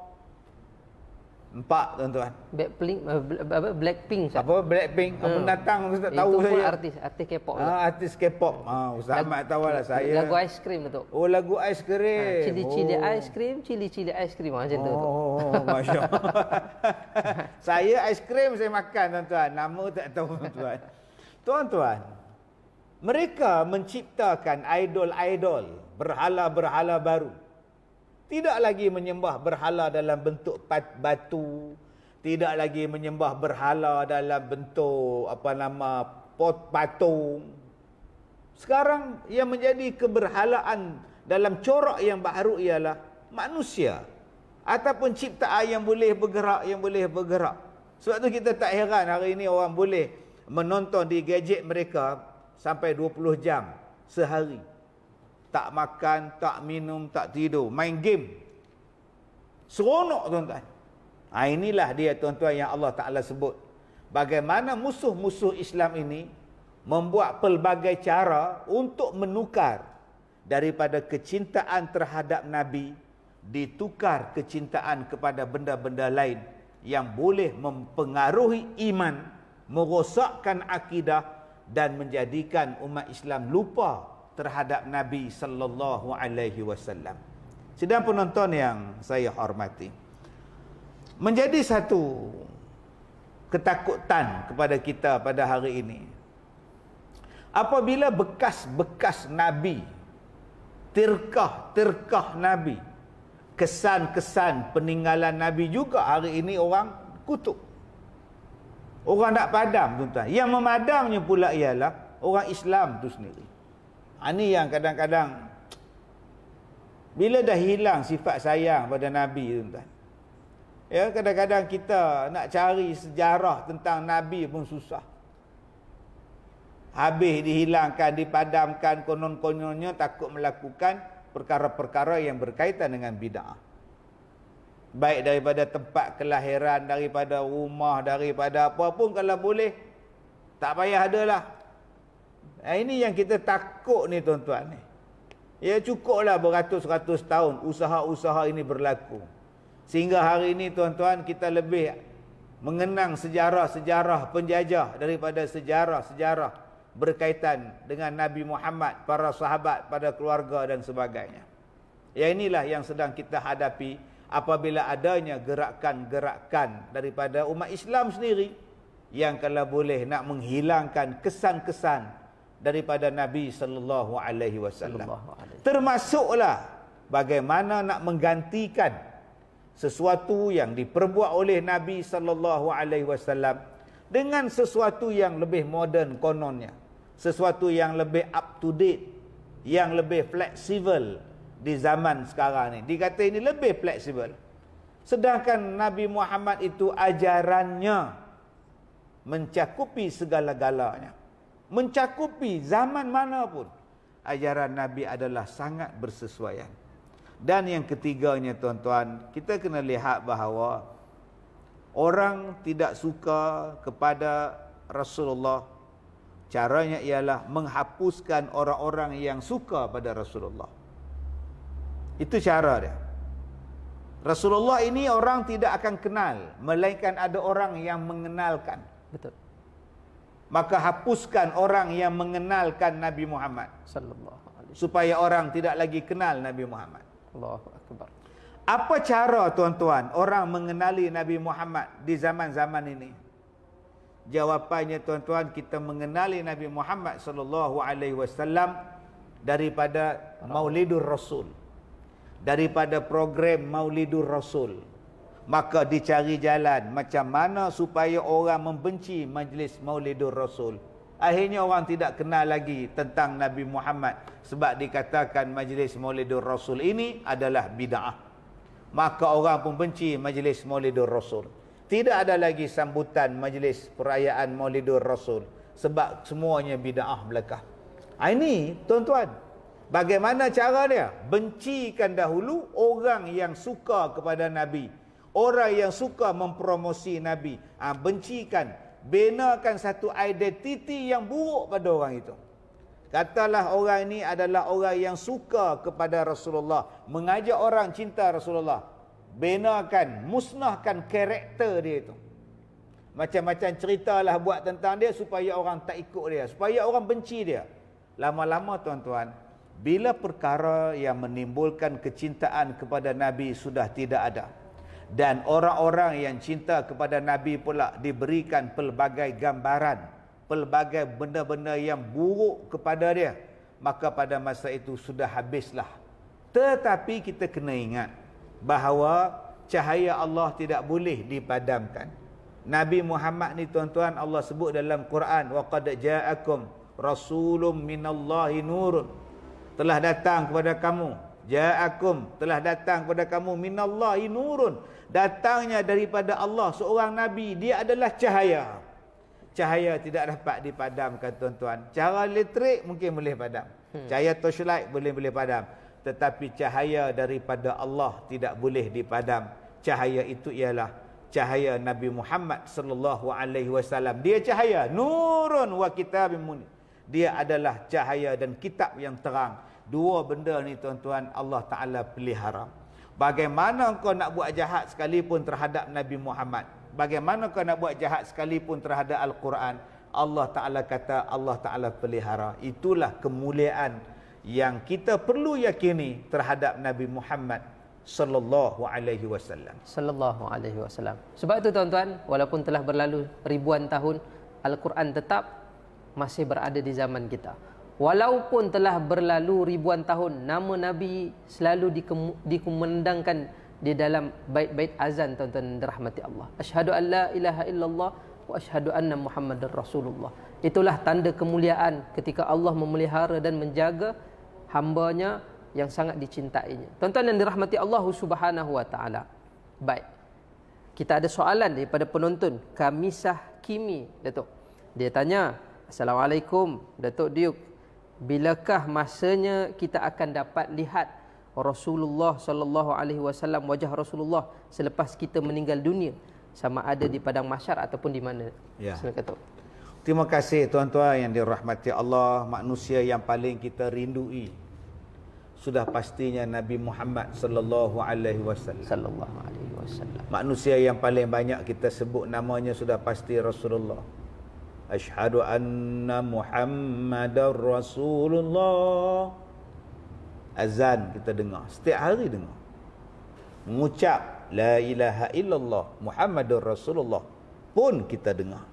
Empat tuan-tuan. Blackpink eh, apa Blackpink Ustaz. Apa Blackpink? Apa hmm. datang Ustaz tak tahu saya. Itu pun artis, artis K-pop. Ah, artis K-pop. Ah, uh, Ustaz Ahmad tahu lah saya. Lagu aiskrim tu. Oh, lagu aiskrim. Ha, ah, cili-cili oh. aiskrim, cili-cili aiskrim ah, macam tu. Oh, oh, oh masya-Allah. saya aiskrim saya makan tuan-tuan. Nama tak tahu tuan-tuan. Tuan-tuan, mereka menciptakan idol-idol berhala-berhala baru tidak lagi menyembah berhala dalam bentuk batu tidak lagi menyembah berhala dalam bentuk apa nama pot patung sekarang yang menjadi keberhalaan dalam corak yang baru ialah manusia ataupun ciptaan yang boleh bergerak yang boleh bergerak sebab tu kita tak heran hari ini orang boleh menonton di gadget mereka sampai 20 jam sehari tak makan, tak minum, tak tidur. Main game. Seronok tuan-tuan. Ha, inilah dia tuan-tuan yang Allah Ta'ala sebut. Bagaimana musuh-musuh Islam ini membuat pelbagai cara untuk menukar daripada kecintaan terhadap Nabi ditukar kecintaan kepada benda-benda lain yang boleh mempengaruhi iman, merosakkan akidah dan menjadikan umat Islam lupa terhadap Nabi sallallahu alaihi wasallam. Sidang penonton yang saya hormati. Menjadi satu ketakutan kepada kita pada hari ini. Apabila bekas-bekas Nabi, tirkah-tirkah Nabi, kesan-kesan peninggalan Nabi juga hari ini orang kutuk. Orang nak padam tuan-tuan. Yang memadamnya pula ialah orang Islam tu sendiri. Ini ah, yang kadang-kadang bila dah hilang sifat sayang pada Nabi tu tuan Ya, kadang-kadang kita nak cari sejarah tentang Nabi pun susah. Habis dihilangkan, dipadamkan, konon-kononnya takut melakukan perkara-perkara yang berkaitan dengan bid'ah. Baik daripada tempat kelahiran, daripada rumah, daripada apa pun kalau boleh, tak payah adalah. Ah, ini yang kita takut ni tuan-tuan ni. Ya cukuplah beratus-ratus tahun usaha-usaha ini berlaku. Sehingga hari ini tuan-tuan kita lebih mengenang sejarah-sejarah penjajah daripada sejarah-sejarah berkaitan dengan Nabi Muhammad, para sahabat, pada keluarga dan sebagainya. Ya inilah yang sedang kita hadapi apabila adanya gerakan-gerakan daripada umat Islam sendiri yang kalau boleh nak menghilangkan kesan-kesan daripada Nabi sallallahu alaihi wasallam. Termasuklah bagaimana nak menggantikan sesuatu yang diperbuat oleh Nabi sallallahu alaihi wasallam dengan sesuatu yang lebih moden kononnya, sesuatu yang lebih up to date, yang lebih fleksibel di zaman sekarang ni. Dikata ini lebih fleksibel. Sedangkan Nabi Muhammad itu ajarannya mencakupi segala-galanya mencakupi zaman mana pun ajaran nabi adalah sangat bersesuaian dan yang ketiganya tuan-tuan kita kena lihat bahawa orang tidak suka kepada Rasulullah caranya ialah menghapuskan orang-orang yang suka pada Rasulullah itu cara dia Rasulullah ini orang tidak akan kenal melainkan ada orang yang mengenalkan betul maka hapuskan orang yang mengenalkan Nabi Muhammad supaya orang tidak lagi kenal Nabi Muhammad Allahu akbar apa cara tuan-tuan orang mengenali Nabi Muhammad di zaman-zaman ini jawapannya tuan-tuan kita mengenali Nabi Muhammad sallallahu alaihi wasallam daripada Maulidur Rasul daripada program Maulidur Rasul maka dicari jalan macam mana supaya orang membenci majlis maulidur rasul akhirnya orang tidak kenal lagi tentang Nabi Muhammad sebab dikatakan majlis maulidur rasul ini adalah bid'ah ah. maka orang pun benci majlis maulidur rasul tidak ada lagi sambutan majlis perayaan maulidur rasul sebab semuanya bid'ah ah belakah ini tuan-tuan Bagaimana cara dia? Bencikan dahulu orang yang suka kepada Nabi orang yang suka mempromosi Nabi. Ha, bencikan, benarkan satu identiti yang buruk pada orang itu. Katalah orang ini adalah orang yang suka kepada Rasulullah. Mengajak orang cinta Rasulullah. Benarkan, musnahkan karakter dia itu. Macam-macam ceritalah buat tentang dia supaya orang tak ikut dia. Supaya orang benci dia. Lama-lama tuan-tuan, bila perkara yang menimbulkan kecintaan kepada Nabi sudah tidak ada dan orang-orang yang cinta kepada nabi pula diberikan pelbagai gambaran pelbagai benda-benda yang buruk kepada dia maka pada masa itu sudah habislah tetapi kita kena ingat bahawa cahaya Allah tidak boleh dipadamkan Nabi Muhammad ni tuan-tuan Allah sebut dalam Quran waqad ja'akum rasulun minallahi nurun telah datang kepada kamu ja'akum telah datang kepada kamu minallahi nurun datangnya daripada Allah seorang nabi dia adalah cahaya cahaya tidak dapat dipadamkan tuan-tuan cahaya elektrik mungkin boleh padam hmm. cahaya toshlight boleh boleh padam tetapi cahaya daripada Allah tidak boleh dipadam cahaya itu ialah cahaya Nabi Muhammad sallallahu alaihi wasallam dia cahaya nurun wa kitabim mun dia adalah cahaya dan kitab yang terang dua benda ni tuan-tuan Allah taala pelihara hmm. Bagaimana kau nak buat jahat sekalipun terhadap Nabi Muhammad? Bagaimana kau nak buat jahat sekalipun terhadap Al-Quran? Allah Ta'ala kata, Allah Ta'ala pelihara. Itulah kemuliaan yang kita perlu yakini terhadap Nabi Muhammad sallallahu alaihi wasallam. Sallallahu alaihi wasallam. Sebab itu tuan-tuan, walaupun telah berlalu ribuan tahun, Al-Quran tetap masih berada di zaman kita. Walaupun telah berlalu ribuan tahun Nama Nabi selalu dikumandangkan Di dalam baik-baik azan Tuan-tuan dirahmati Allah Ashadu an la ilaha illallah Wa ashadu anna Muhammad rasulullah Itulah tanda kemuliaan Ketika Allah memelihara dan menjaga Hambanya yang sangat dicintainya Tuan-tuan yang dirahmati Allah subhanahu wa ta'ala Baik Kita ada soalan daripada penonton Kamisah Kimi Datuk Dia tanya Assalamualaikum Datuk Duke bilakah masanya kita akan dapat lihat Rasulullah sallallahu alaihi wasallam wajah Rasulullah selepas kita meninggal dunia sama ada di padang mahsyar ataupun di mana ya. silakan terima kasih tuan-tuan yang dirahmati Allah manusia yang paling kita rindui sudah pastinya Nabi Muhammad sallallahu alaihi wasallam sallallahu alaihi wasallam manusia yang paling banyak kita sebut namanya sudah pasti Rasulullah أشهد anna محمد Rasulullah. Azan kita dengar setiap hari dengar mengucap la ilaha illallah Muhammadur Rasulullah pun kita dengar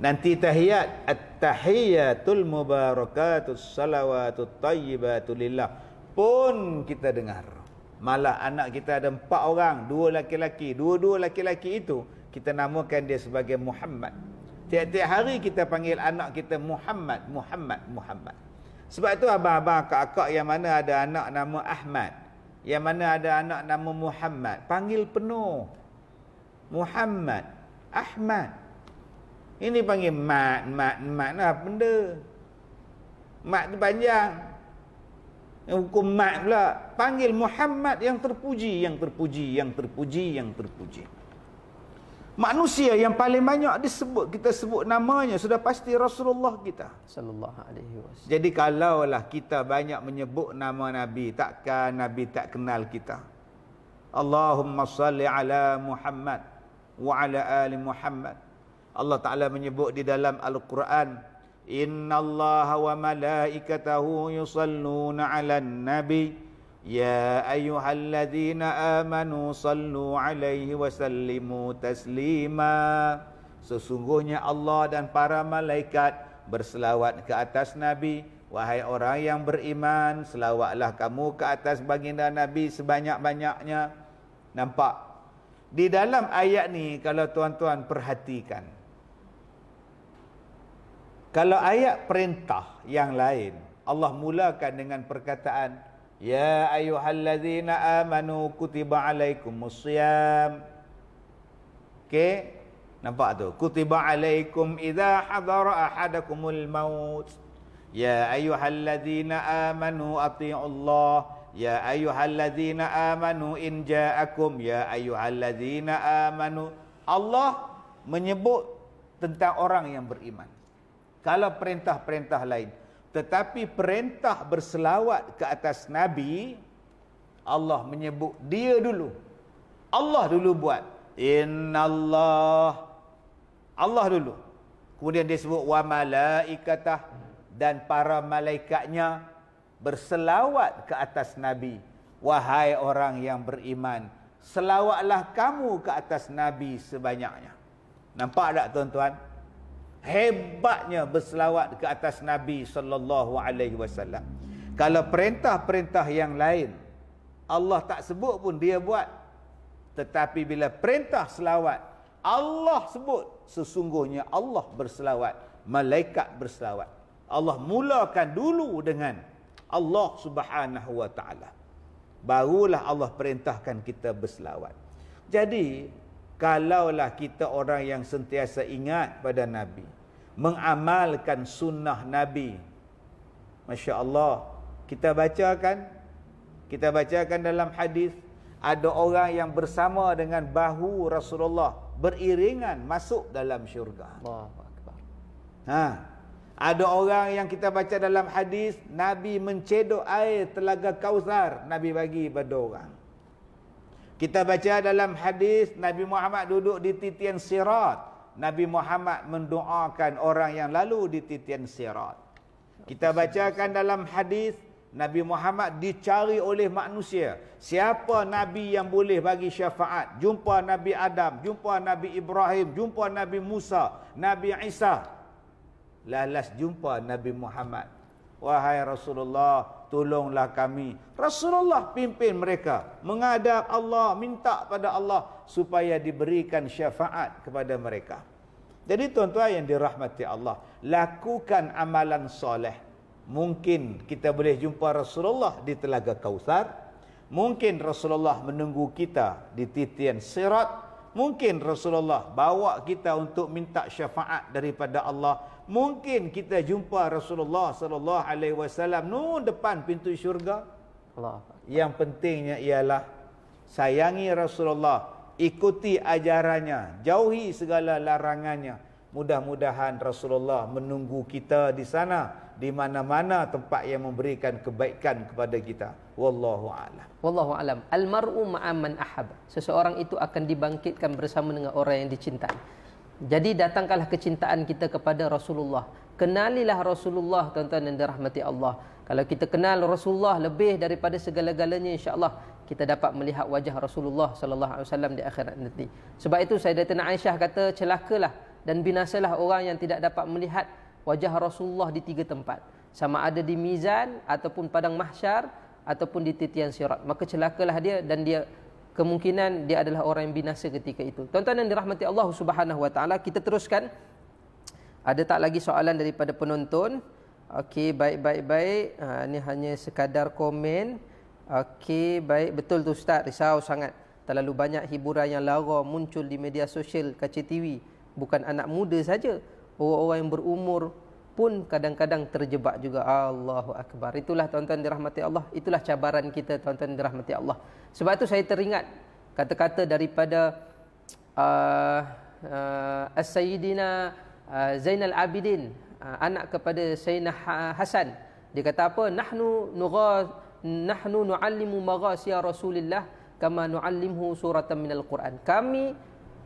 nanti tahiyat at-tahiyatul mubarakatus salawatut tayyibatul lillah pun kita dengar malah anak kita ada empat orang dua laki laki, dua-dua laki laki itu kita namakan dia sebagai Muhammad Tiap-tiap hari kita panggil anak kita Muhammad, Muhammad, Muhammad. Sebab tu abang-abang kakak-kakak yang mana ada anak nama Ahmad. Yang mana ada anak nama Muhammad. Panggil penuh. Muhammad. Ahmad. Ini panggil mat, mat, mat. Nah, benda. Mat tu panjang. Hukum mat pula. Panggil Muhammad yang terpuji, yang terpuji, yang terpuji, yang terpuji. Yang terpuji manusia yang paling banyak disebut kita sebut namanya sudah pasti Rasulullah kita sallallahu alaihi wasallam jadi kalaulah kita banyak menyebut nama nabi takkan nabi tak kenal kita Allahumma salli ala Muhammad wa ala ali Muhammad Allah taala menyebut di dalam al-Quran innallaha wa malaikatahu yusalluna ala nabi يا أيها الذين آمنوا صلوا عليه وسلموا تسليما Sesungguhnya Allah dan para malaikat berselawat ke atas Nabi Wahai orang yang beriman Selawatlah kamu ke atas baginda Nabi sebanyak-banyaknya Nampak? Di dalam ayat ni kalau tuan-tuan perhatikan Kalau ayat perintah yang lain Allah mulakan dengan perkataan يا أيها الذين آمنوا كتب عليكم الصيام كي نبقى دو كتب عليكم إذا حضر أحدكم الموت يا أيها الذين آمنوا أطيعوا الله يا أيها الذين آمنوا إن جاءكم يا أيها الذين آمنوا الله menyebut tentang orang yang beriman. Kalau perintah-perintah lain, tetapi perintah berselawat ke atas nabi Allah menyebut dia dulu Allah dulu buat innallah Allah dulu kemudian dia sebut wa malaikatah dan para malaikatnya berselawat ke atas nabi wahai orang yang beriman selawatlah kamu ke atas nabi sebanyaknya nampak tak tuan-tuan hebatnya berselawat ke atas Nabi sallallahu alaihi wasallam. Kalau perintah-perintah yang lain Allah tak sebut pun dia buat. Tetapi bila perintah selawat Allah sebut sesungguhnya Allah berselawat, malaikat berselawat. Allah mulakan dulu dengan Allah Subhanahu wa taala. Barulah Allah perintahkan kita berselawat. Jadi, kalaulah kita orang yang sentiasa ingat pada Nabi, mengamalkan sunnah Nabi. Masya Allah. Kita bacakan. Kita bacakan dalam hadis. Ada orang yang bersama dengan bahu Rasulullah. Beriringan masuk dalam syurga. Ha. Ada orang yang kita baca dalam hadis. Nabi mencedok air telaga kausar. Nabi bagi pada orang. Kita baca dalam hadis Nabi Muhammad duduk di titian sirat. Nabi Muhammad mendoakan orang yang lalu di titian sirat. Kita bacakan dalam hadis Nabi Muhammad dicari oleh manusia. Siapa Nabi yang boleh bagi syafaat? Jumpa Nabi Adam, jumpa Nabi Ibrahim, jumpa Nabi Musa, Nabi Isa. Lalas jumpa Nabi Muhammad. Wahai Rasulullah, tolonglah kami. Rasulullah pimpin mereka mengadap Allah, minta pada Allah supaya diberikan syafaat kepada mereka. Jadi tuan-tuan yang dirahmati Allah, lakukan amalan soleh. Mungkin kita boleh jumpa Rasulullah di Telaga Kausar. Mungkin Rasulullah menunggu kita di titian sirat. Mungkin Rasulullah bawa kita untuk minta syafaat daripada Allah mungkin kita jumpa Rasulullah sallallahu alaihi wasallam nun depan pintu syurga. Allah. Yang pentingnya ialah sayangi Rasulullah, ikuti ajarannya, jauhi segala larangannya. Mudah-mudahan Rasulullah menunggu kita di sana di mana-mana tempat yang memberikan kebaikan kepada kita. Wallahu a'lam. Wallahu a'lam. Al mar'u man ahab. Seseorang itu akan dibangkitkan bersama dengan orang yang dicintai. Jadi datangkanlah kecintaan kita kepada Rasulullah. Kenalilah Rasulullah tuan-tuan dan dirahmati Allah. Kalau kita kenal Rasulullah lebih daripada segala-galanya insya-Allah kita dapat melihat wajah Rasulullah sallallahu alaihi wasallam di akhirat nanti. Sebab itu Sayyidatina Aisyah kata celakalah dan binasalah orang yang tidak dapat melihat wajah Rasulullah di tiga tempat. Sama ada di mizan ataupun padang mahsyar ataupun di titian sirat. Maka celakalah dia dan dia kemungkinan dia adalah orang yang binasa ketika itu. Tuan-tuan yang dirahmati Allah Subhanahu wa taala, kita teruskan. Ada tak lagi soalan daripada penonton? Okey, baik baik baik. Ha, ini hanya sekadar komen. Okey, baik betul tu ustaz, risau sangat. Terlalu banyak hiburan yang lara muncul di media sosial kaca TV. Bukan anak muda saja. Orang-orang yang berumur pun kadang-kadang terjebak juga Allahu akbar itulah tuan-tuan dirahmati Allah itulah cabaran kita tuan-tuan dirahmati Allah sebab itu saya teringat kata-kata daripada uh, uh, as-sayyidina uh, Zainal Abidin uh, anak kepada Sayyidina ha, Hasan dia kata apa nahnu nugha nahnu nuallimu maghasiya Rasulillah kama nuallimhu suratan minal Quran kami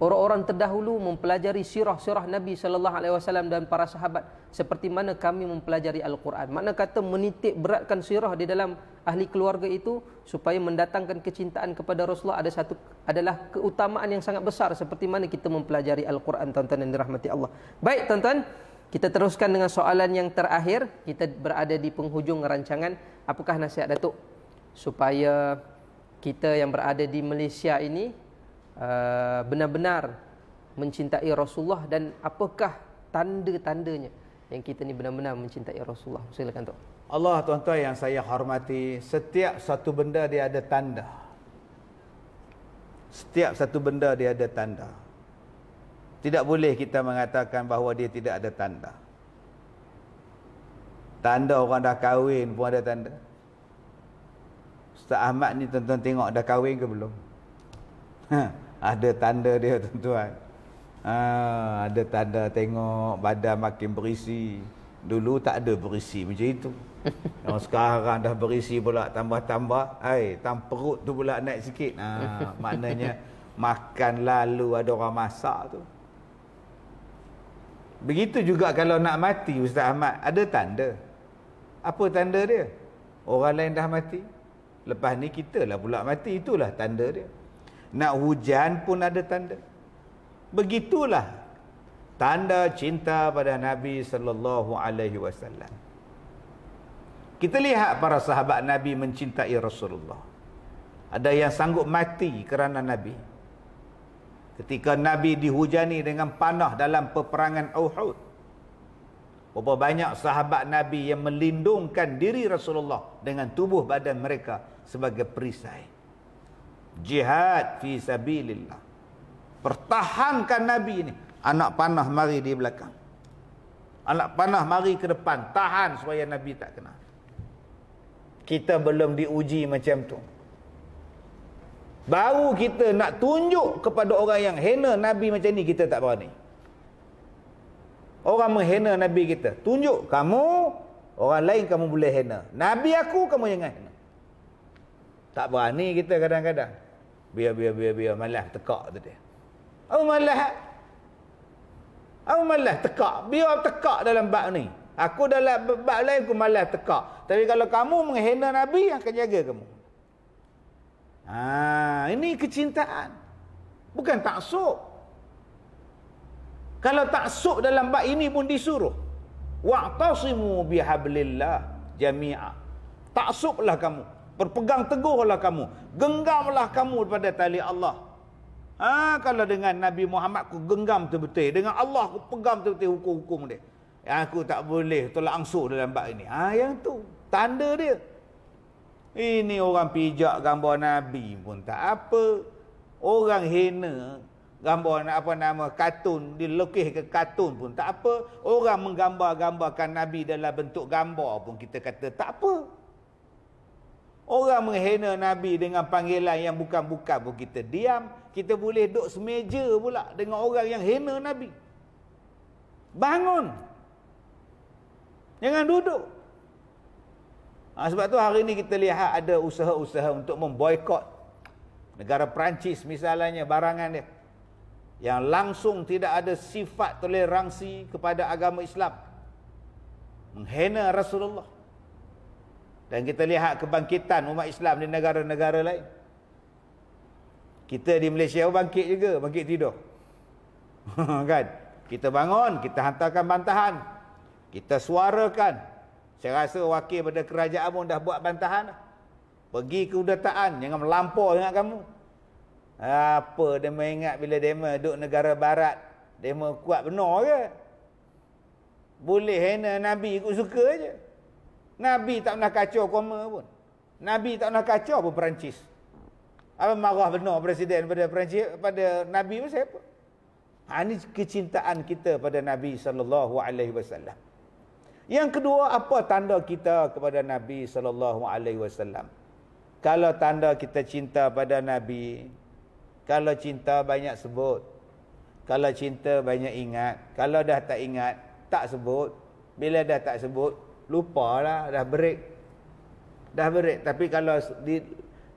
orang-orang terdahulu mempelajari sirah-sirah Nabi sallallahu alaihi wasallam dan para sahabat seperti mana kami mempelajari al-Quran. Makna kata menitik beratkan sirah di dalam ahli keluarga itu supaya mendatangkan kecintaan kepada Rasulullah ada satu adalah keutamaan yang sangat besar seperti mana kita mempelajari al-Quran tuan-tuan yang dirahmati Allah. Baik tuan-tuan, kita teruskan dengan soalan yang terakhir. Kita berada di penghujung rancangan. Apakah nasihat Datuk supaya kita yang berada di Malaysia ini Uh, benar-benar mencintai Rasulullah dan apakah tanda-tandanya yang kita ni benar-benar mencintai Rasulullah? Silakan tu. Allah tuan-tuan yang saya hormati, setiap satu benda dia ada tanda. Setiap satu benda dia ada tanda. Tidak boleh kita mengatakan bahawa dia tidak ada tanda. Tanda orang dah kahwin pun ada tanda. Ustaz Ahmad ni tuan-tuan tengok dah kahwin ke belum? Ha. Ada tanda dia tuan-tuan ha, Ada tanda tengok badan makin berisi Dulu tak ada berisi macam itu Oh, sekarang dah berisi pula tambah-tambah Hai, tam perut tu pula naik sikit ha, Maknanya makan lalu ada orang masak tu Begitu juga kalau nak mati Ustaz Ahmad Ada tanda Apa tanda dia? Orang lain dah mati Lepas ni kita lah pula mati Itulah tanda dia nak hujan pun ada tanda. Begitulah tanda cinta pada Nabi sallallahu alaihi wasallam. Kita lihat para sahabat Nabi mencintai Rasulullah. Ada yang sanggup mati kerana Nabi. Ketika Nabi dihujani dengan panah dalam peperangan Uhud. Berapa banyak sahabat Nabi yang melindungkan diri Rasulullah dengan tubuh badan mereka sebagai perisai jihad fi sabilillah pertahankan nabi ini. anak panah mari di belakang anak panah mari ke depan tahan supaya nabi tak kena kita belum diuji macam tu baru kita nak tunjuk kepada orang yang hena nabi macam ni kita tak berani orang menghena nabi kita tunjuk kamu orang lain kamu boleh hena. nabi aku kamu jangan hina tak berani kita kadang-kadang Biar biar biar biar malas tekak tu dia. Aku malas. Aku malas tekak. Biar tekak dalam bab ni. Aku dalam bab lain aku malas tekak. Tapi kalau kamu menghina Nabi yang akan jaga kamu. Ha, ini kecintaan. Bukan taksub. Kalau taksub dalam bab ini pun disuruh. Wa'tasimu bihablillah jami'a. Taksublah kamu. Berpegang teguhlah kamu. Genggamlah kamu daripada tali Allah. Ha, kalau dengan Nabi Muhammad ku genggam betul-betul. Dengan Allah ku pegam betul-betul hukum-hukum dia. Yang aku tak boleh tolak angsur dalam bab ini. Ha, yang tu. Tanda dia. Ini orang pijak gambar Nabi pun tak apa. Orang hina gambar apa nama kartun dilukis ke kartun pun tak apa orang menggambar-gambarkan nabi dalam bentuk gambar pun kita kata tak apa Orang menghina Nabi dengan panggilan yang bukan-bukan pun kita diam. Kita boleh duduk semeja pula dengan orang yang hina Nabi. Bangun. Jangan duduk. Ha, sebab tu hari ni kita lihat ada usaha-usaha untuk memboikot negara Perancis misalnya barangan dia. Yang langsung tidak ada sifat toleransi kepada agama Islam. Menghina Rasulullah. Dan kita lihat kebangkitan umat Islam di negara-negara lain. Kita di Malaysia bangkit juga, bangkit tidur. kan? Kita bangun, kita hantarkan bantahan. Kita suarakan. Saya rasa wakil pada kerajaan pun dah buat bantahan. Pergi ke udataan, jangan melampau dengan kamu. Apa demo ingat bila demo duduk negara barat, demo kuat benar ke? Boleh hena Nabi ikut suka je. Nabi tak pernah kacau koma pun. Nabi tak pernah kacau pun Perancis. Apa marah benar presiden pada Perancis pada Nabi pun siapa? Ha, ini kecintaan kita pada Nabi sallallahu alaihi wasallam. Yang kedua apa tanda kita kepada Nabi sallallahu alaihi wasallam? Kalau tanda kita cinta pada Nabi, kalau cinta banyak sebut. Kalau cinta banyak ingat, kalau dah tak ingat tak sebut. Bila dah tak sebut, lupa lah dah break dah break tapi kalau di,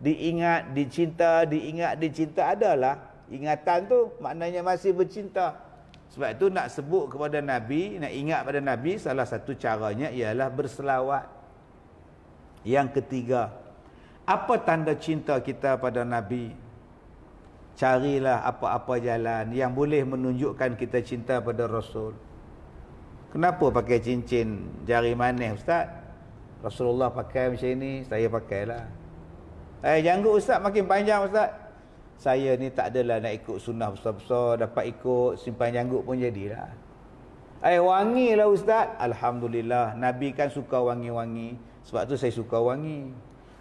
diingat dicinta diingat dicinta adalah ingatan tu maknanya masih bercinta sebab itu nak sebut kepada Nabi nak ingat pada Nabi salah satu caranya ialah berselawat yang ketiga apa tanda cinta kita pada Nabi carilah apa-apa jalan yang boleh menunjukkan kita cinta pada Rasul Kenapa pakai cincin jari manis ustaz? Rasulullah pakai macam ini, saya pakailah. Eh janggut ustaz makin panjang ustaz. Saya ni tak adalah nak ikut sunnah besar-besar, dapat ikut simpan janggut pun jadilah. Eh wangi lah ustaz. Alhamdulillah, Nabi kan suka wangi-wangi. Sebab tu saya suka wangi.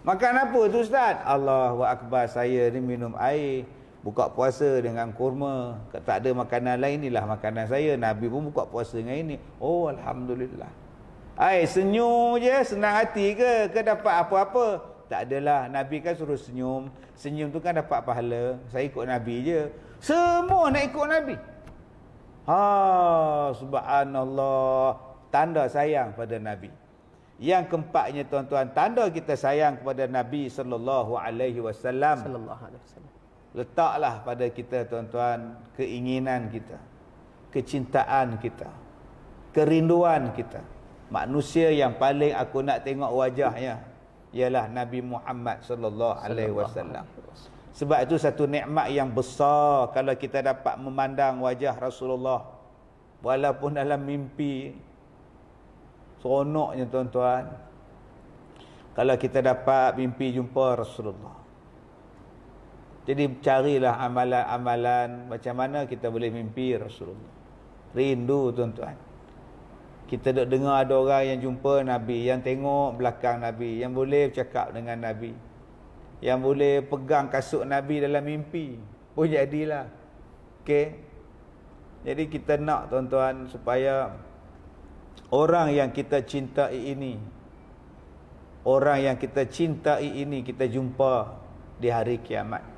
Makan apa tu ustaz? Allah wa akbar, saya ni minum air buka puasa dengan kurma tak ada makanan lain inilah makanan saya nabi pun buka puasa dengan ini oh alhamdulillah ai senyum je senang hati ke ke dapat apa-apa tak adalah nabi kan suruh senyum senyum tu kan dapat pahala saya ikut nabi je semua nak ikut nabi ha subhanallah tanda sayang pada nabi yang keempatnya tuan-tuan tanda kita sayang kepada nabi sallallahu alaihi wasallam sallallahu alaihi wasallam letaklah pada kita tuan-tuan keinginan kita kecintaan kita kerinduan kita manusia yang paling aku nak tengok wajahnya ialah Nabi Muhammad sallallahu alaihi wasallam sebab itu satu nikmat yang besar kalau kita dapat memandang wajah Rasulullah walaupun dalam mimpi seronoknya tuan-tuan kalau kita dapat mimpi jumpa Rasulullah jadi carilah amalan-amalan macam mana kita boleh mimpi Rasulullah. Rindu tuan-tuan. Kita dok dengar ada orang yang jumpa Nabi, yang tengok belakang Nabi, yang boleh bercakap dengan Nabi. Yang boleh pegang kasut Nabi dalam mimpi. Pun jadilah. Okey. Jadi kita nak tuan-tuan supaya orang yang kita cintai ini orang yang kita cintai ini kita jumpa di hari kiamat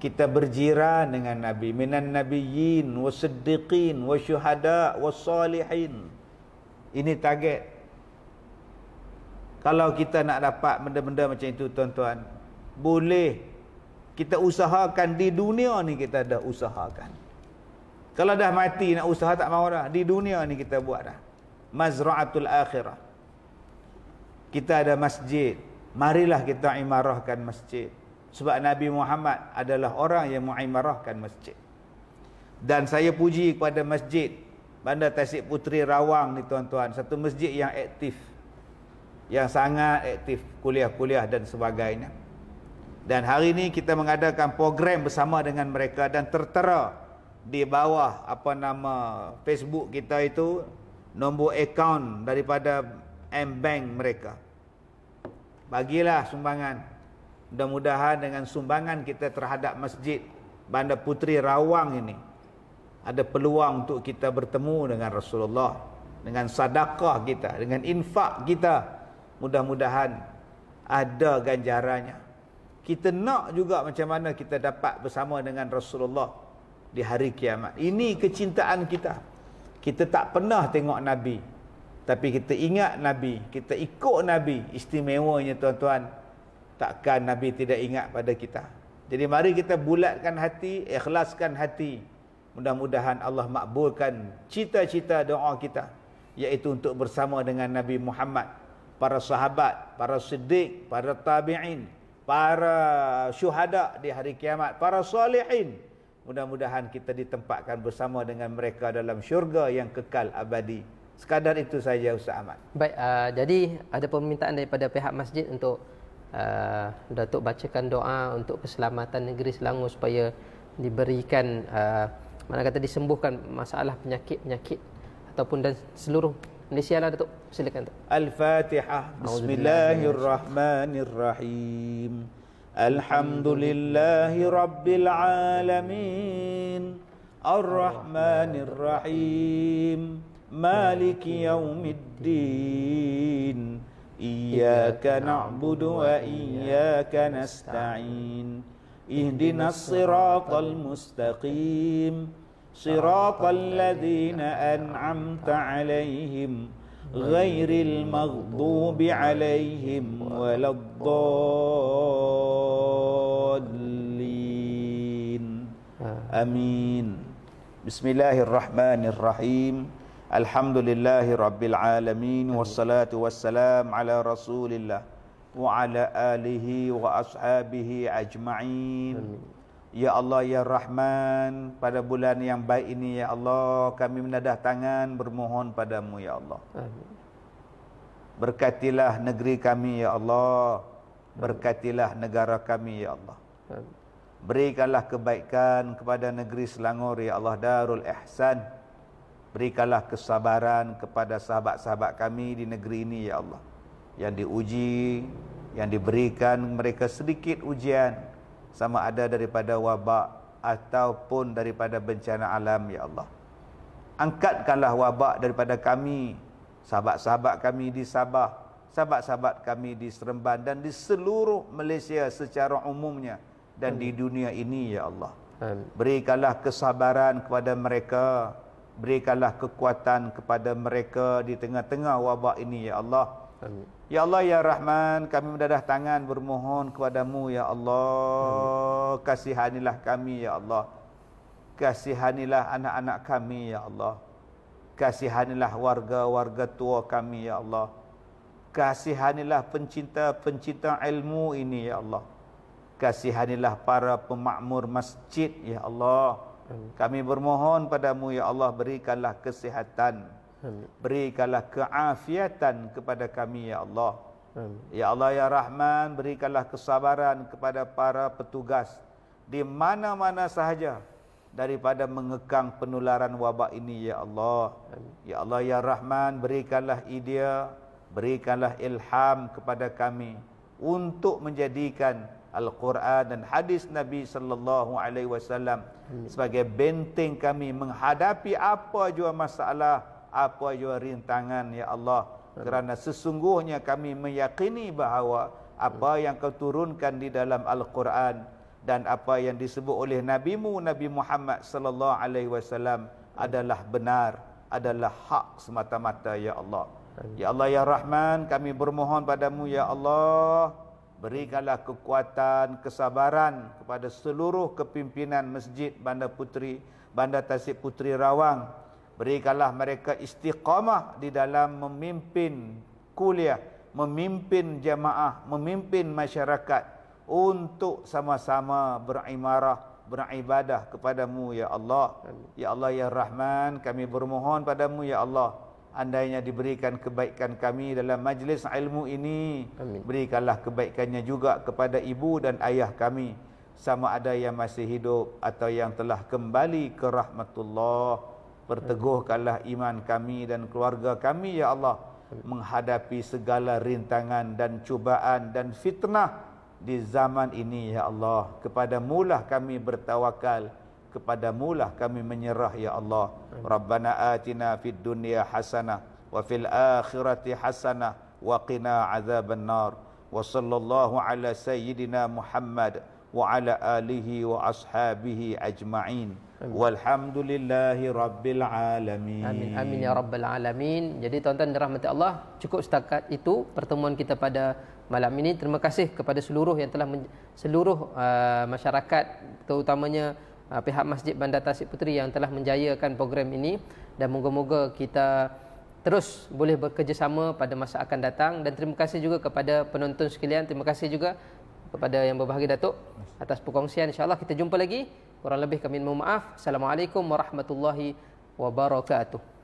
kita berjiran dengan nabi minan nabiyyin wasiddiqin wasyuhada wassalihin ini target kalau kita nak dapat benda-benda macam itu tuan-tuan boleh kita usahakan di dunia ni kita dah usahakan kalau dah mati nak usaha tak mau dah di dunia ni kita buat dah mazraatul akhirah kita ada masjid marilah kita imarahkan masjid sebab Nabi Muhammad adalah orang yang mu'imarahkan masjid. Dan saya puji kepada masjid Bandar Tasik Putri Rawang ni tuan-tuan. Satu masjid yang aktif. Yang sangat aktif kuliah-kuliah dan sebagainya. Dan hari ini kita mengadakan program bersama dengan mereka dan tertera di bawah apa nama Facebook kita itu nombor akaun daripada M-Bank mereka. Bagilah sumbangan. Mudah-mudahan dengan sumbangan kita terhadap masjid Bandar Putri Rawang ini Ada peluang untuk kita bertemu dengan Rasulullah Dengan sadakah kita, dengan infak kita Mudah-mudahan ada ganjarannya Kita nak juga macam mana kita dapat bersama dengan Rasulullah Di hari kiamat Ini kecintaan kita Kita tak pernah tengok Nabi tapi kita ingat Nabi, kita ikut Nabi, istimewanya tuan-tuan, takkan Nabi tidak ingat pada kita. Jadi mari kita bulatkan hati, ikhlaskan hati. Mudah-mudahan Allah makbulkan cita-cita doa kita. Iaitu untuk bersama dengan Nabi Muhammad. Para sahabat, para siddiq, para tabi'in, para syuhada di hari kiamat, para salihin. Mudah-mudahan kita ditempatkan bersama dengan mereka dalam syurga yang kekal abadi. Sekadar itu saja Ustaz Ahmad. Baik, uh, jadi ada permintaan daripada pihak masjid untuk uh, Datuk bacakan doa untuk keselamatan negeri Selangor supaya diberikan uh, mana kata disembuhkan masalah penyakit-penyakit ataupun dan seluruh Malaysia lah Datuk. Silakan Datuk. Al-Fatihah. Bismillahirrahmanirrahim. Alhamdulillahi Rabbil Alamin Ar-Rahman Maliki Yawmiddin إياك نعبد وإياك نستعين اهدنا الصراط المستقيم صراط الذين أنعمت عليهم غير المغضوب عليهم ولا الضالين آه. آمين بسم الله الرحمن الرحيم Alhamdulillahi Rabbil Alamin Wassalatu wassalam ala Rasulillah Wa ala alihi wa ashabihi ajma'in Ya Allah Ya Rahman Pada bulan yang baik ini Ya Allah Kami menadah tangan bermohon padamu Ya Allah Berkatilah negeri kami Ya Allah Berkatilah negara kami Ya Allah Berikanlah kebaikan kepada negeri Selangor Ya Allah Darul Ihsan Berikanlah kesabaran kepada sahabat-sahabat kami di negeri ini ya Allah Yang diuji Yang diberikan mereka sedikit ujian Sama ada daripada wabak Ataupun daripada bencana alam ya Allah Angkatkanlah wabak daripada kami Sahabat-sahabat kami di Sabah Sahabat-sahabat kami di Seremban Dan di seluruh Malaysia secara umumnya Dan Amin. di dunia ini ya Allah Amin. Berikanlah kesabaran kepada mereka Mereka berikanlah kekuatan kepada mereka di tengah-tengah wabak ini ya Allah. Amin. Ya Allah ya Rahman, kami mendadah tangan bermohon kepadamu ya Allah. Amin. Kasihanilah kami ya Allah. Kasihanilah anak-anak kami ya Allah. Kasihanilah warga-warga tua kami ya Allah. Kasihanilah pencinta-pencinta ilmu ini ya Allah. Kasihanilah para pemakmur masjid ya Allah. Kami bermohon padamu ya Allah berikanlah kesihatan. Berikanlah keafiatan kepada kami ya Allah. Ya Allah ya Rahman berikanlah kesabaran kepada para petugas di mana-mana sahaja daripada mengekang penularan wabak ini ya Allah. Ya Allah ya Rahman berikanlah idea, berikanlah ilham kepada kami untuk menjadikan Al-Quran dan hadis Nabi sallallahu alaihi wasallam sebagai benteng kami menghadapi apa jua masalah, apa jua rintangan ya Allah. Kerana sesungguhnya kami meyakini bahawa apa yang kau turunkan di dalam Al-Quran dan apa yang disebut oleh nabimu Nabi Muhammad sallallahu alaihi wasallam adalah benar, adalah hak semata-mata ya Allah. Ya Allah ya Rahman, kami bermohon padamu ya Allah berikanlah kekuatan, kesabaran kepada seluruh kepimpinan masjid Bandar Putri, Bandar Tasik Putri Rawang. Berikanlah mereka istiqamah di dalam memimpin kuliah, memimpin jemaah, memimpin masyarakat untuk sama-sama berimarah, beribadah kepadamu, Ya Allah. Ya Allah, Ya Rahman, kami bermohon padamu, Ya Allah andainya diberikan kebaikan kami dalam majlis ilmu ini Amin. berikanlah kebaikannya juga kepada ibu dan ayah kami sama ada yang masih hidup atau yang telah kembali ke rahmatullah perteguhkanlah iman kami dan keluarga kami ya Allah Amin. menghadapi segala rintangan dan cubaan dan fitnah di zaman ini ya Allah kepada mulah kami bertawakal kepada mulah kami menyerah ya Allah Hmm. Rabbana atina fid dunya hasana, wa fil akhirati hasanah wa qina azaban nar. Wa sallallahu ala sayyidina Muhammad wa ala alihi wa ashabihi ajma'in. Hmm. Walhamdulillahi rabbil alamin. Amin amin ya rabbal alamin. Jadi tuan-tuan dan rahmati Allah, cukup setakat itu pertemuan kita pada malam ini. Terima kasih kepada seluruh yang telah seluruh uh, masyarakat terutamanya uh, pihak Masjid Bandar Tasik Puteri yang telah menjayakan program ini dan moga-moga kita terus boleh bekerjasama pada masa akan datang dan terima kasih juga kepada penonton sekalian terima kasih juga kepada yang berbahagia Datuk atas perkongsian insyaAllah kita jumpa lagi kurang lebih kami mohon maaf Assalamualaikum warahmatullahi wabarakatuh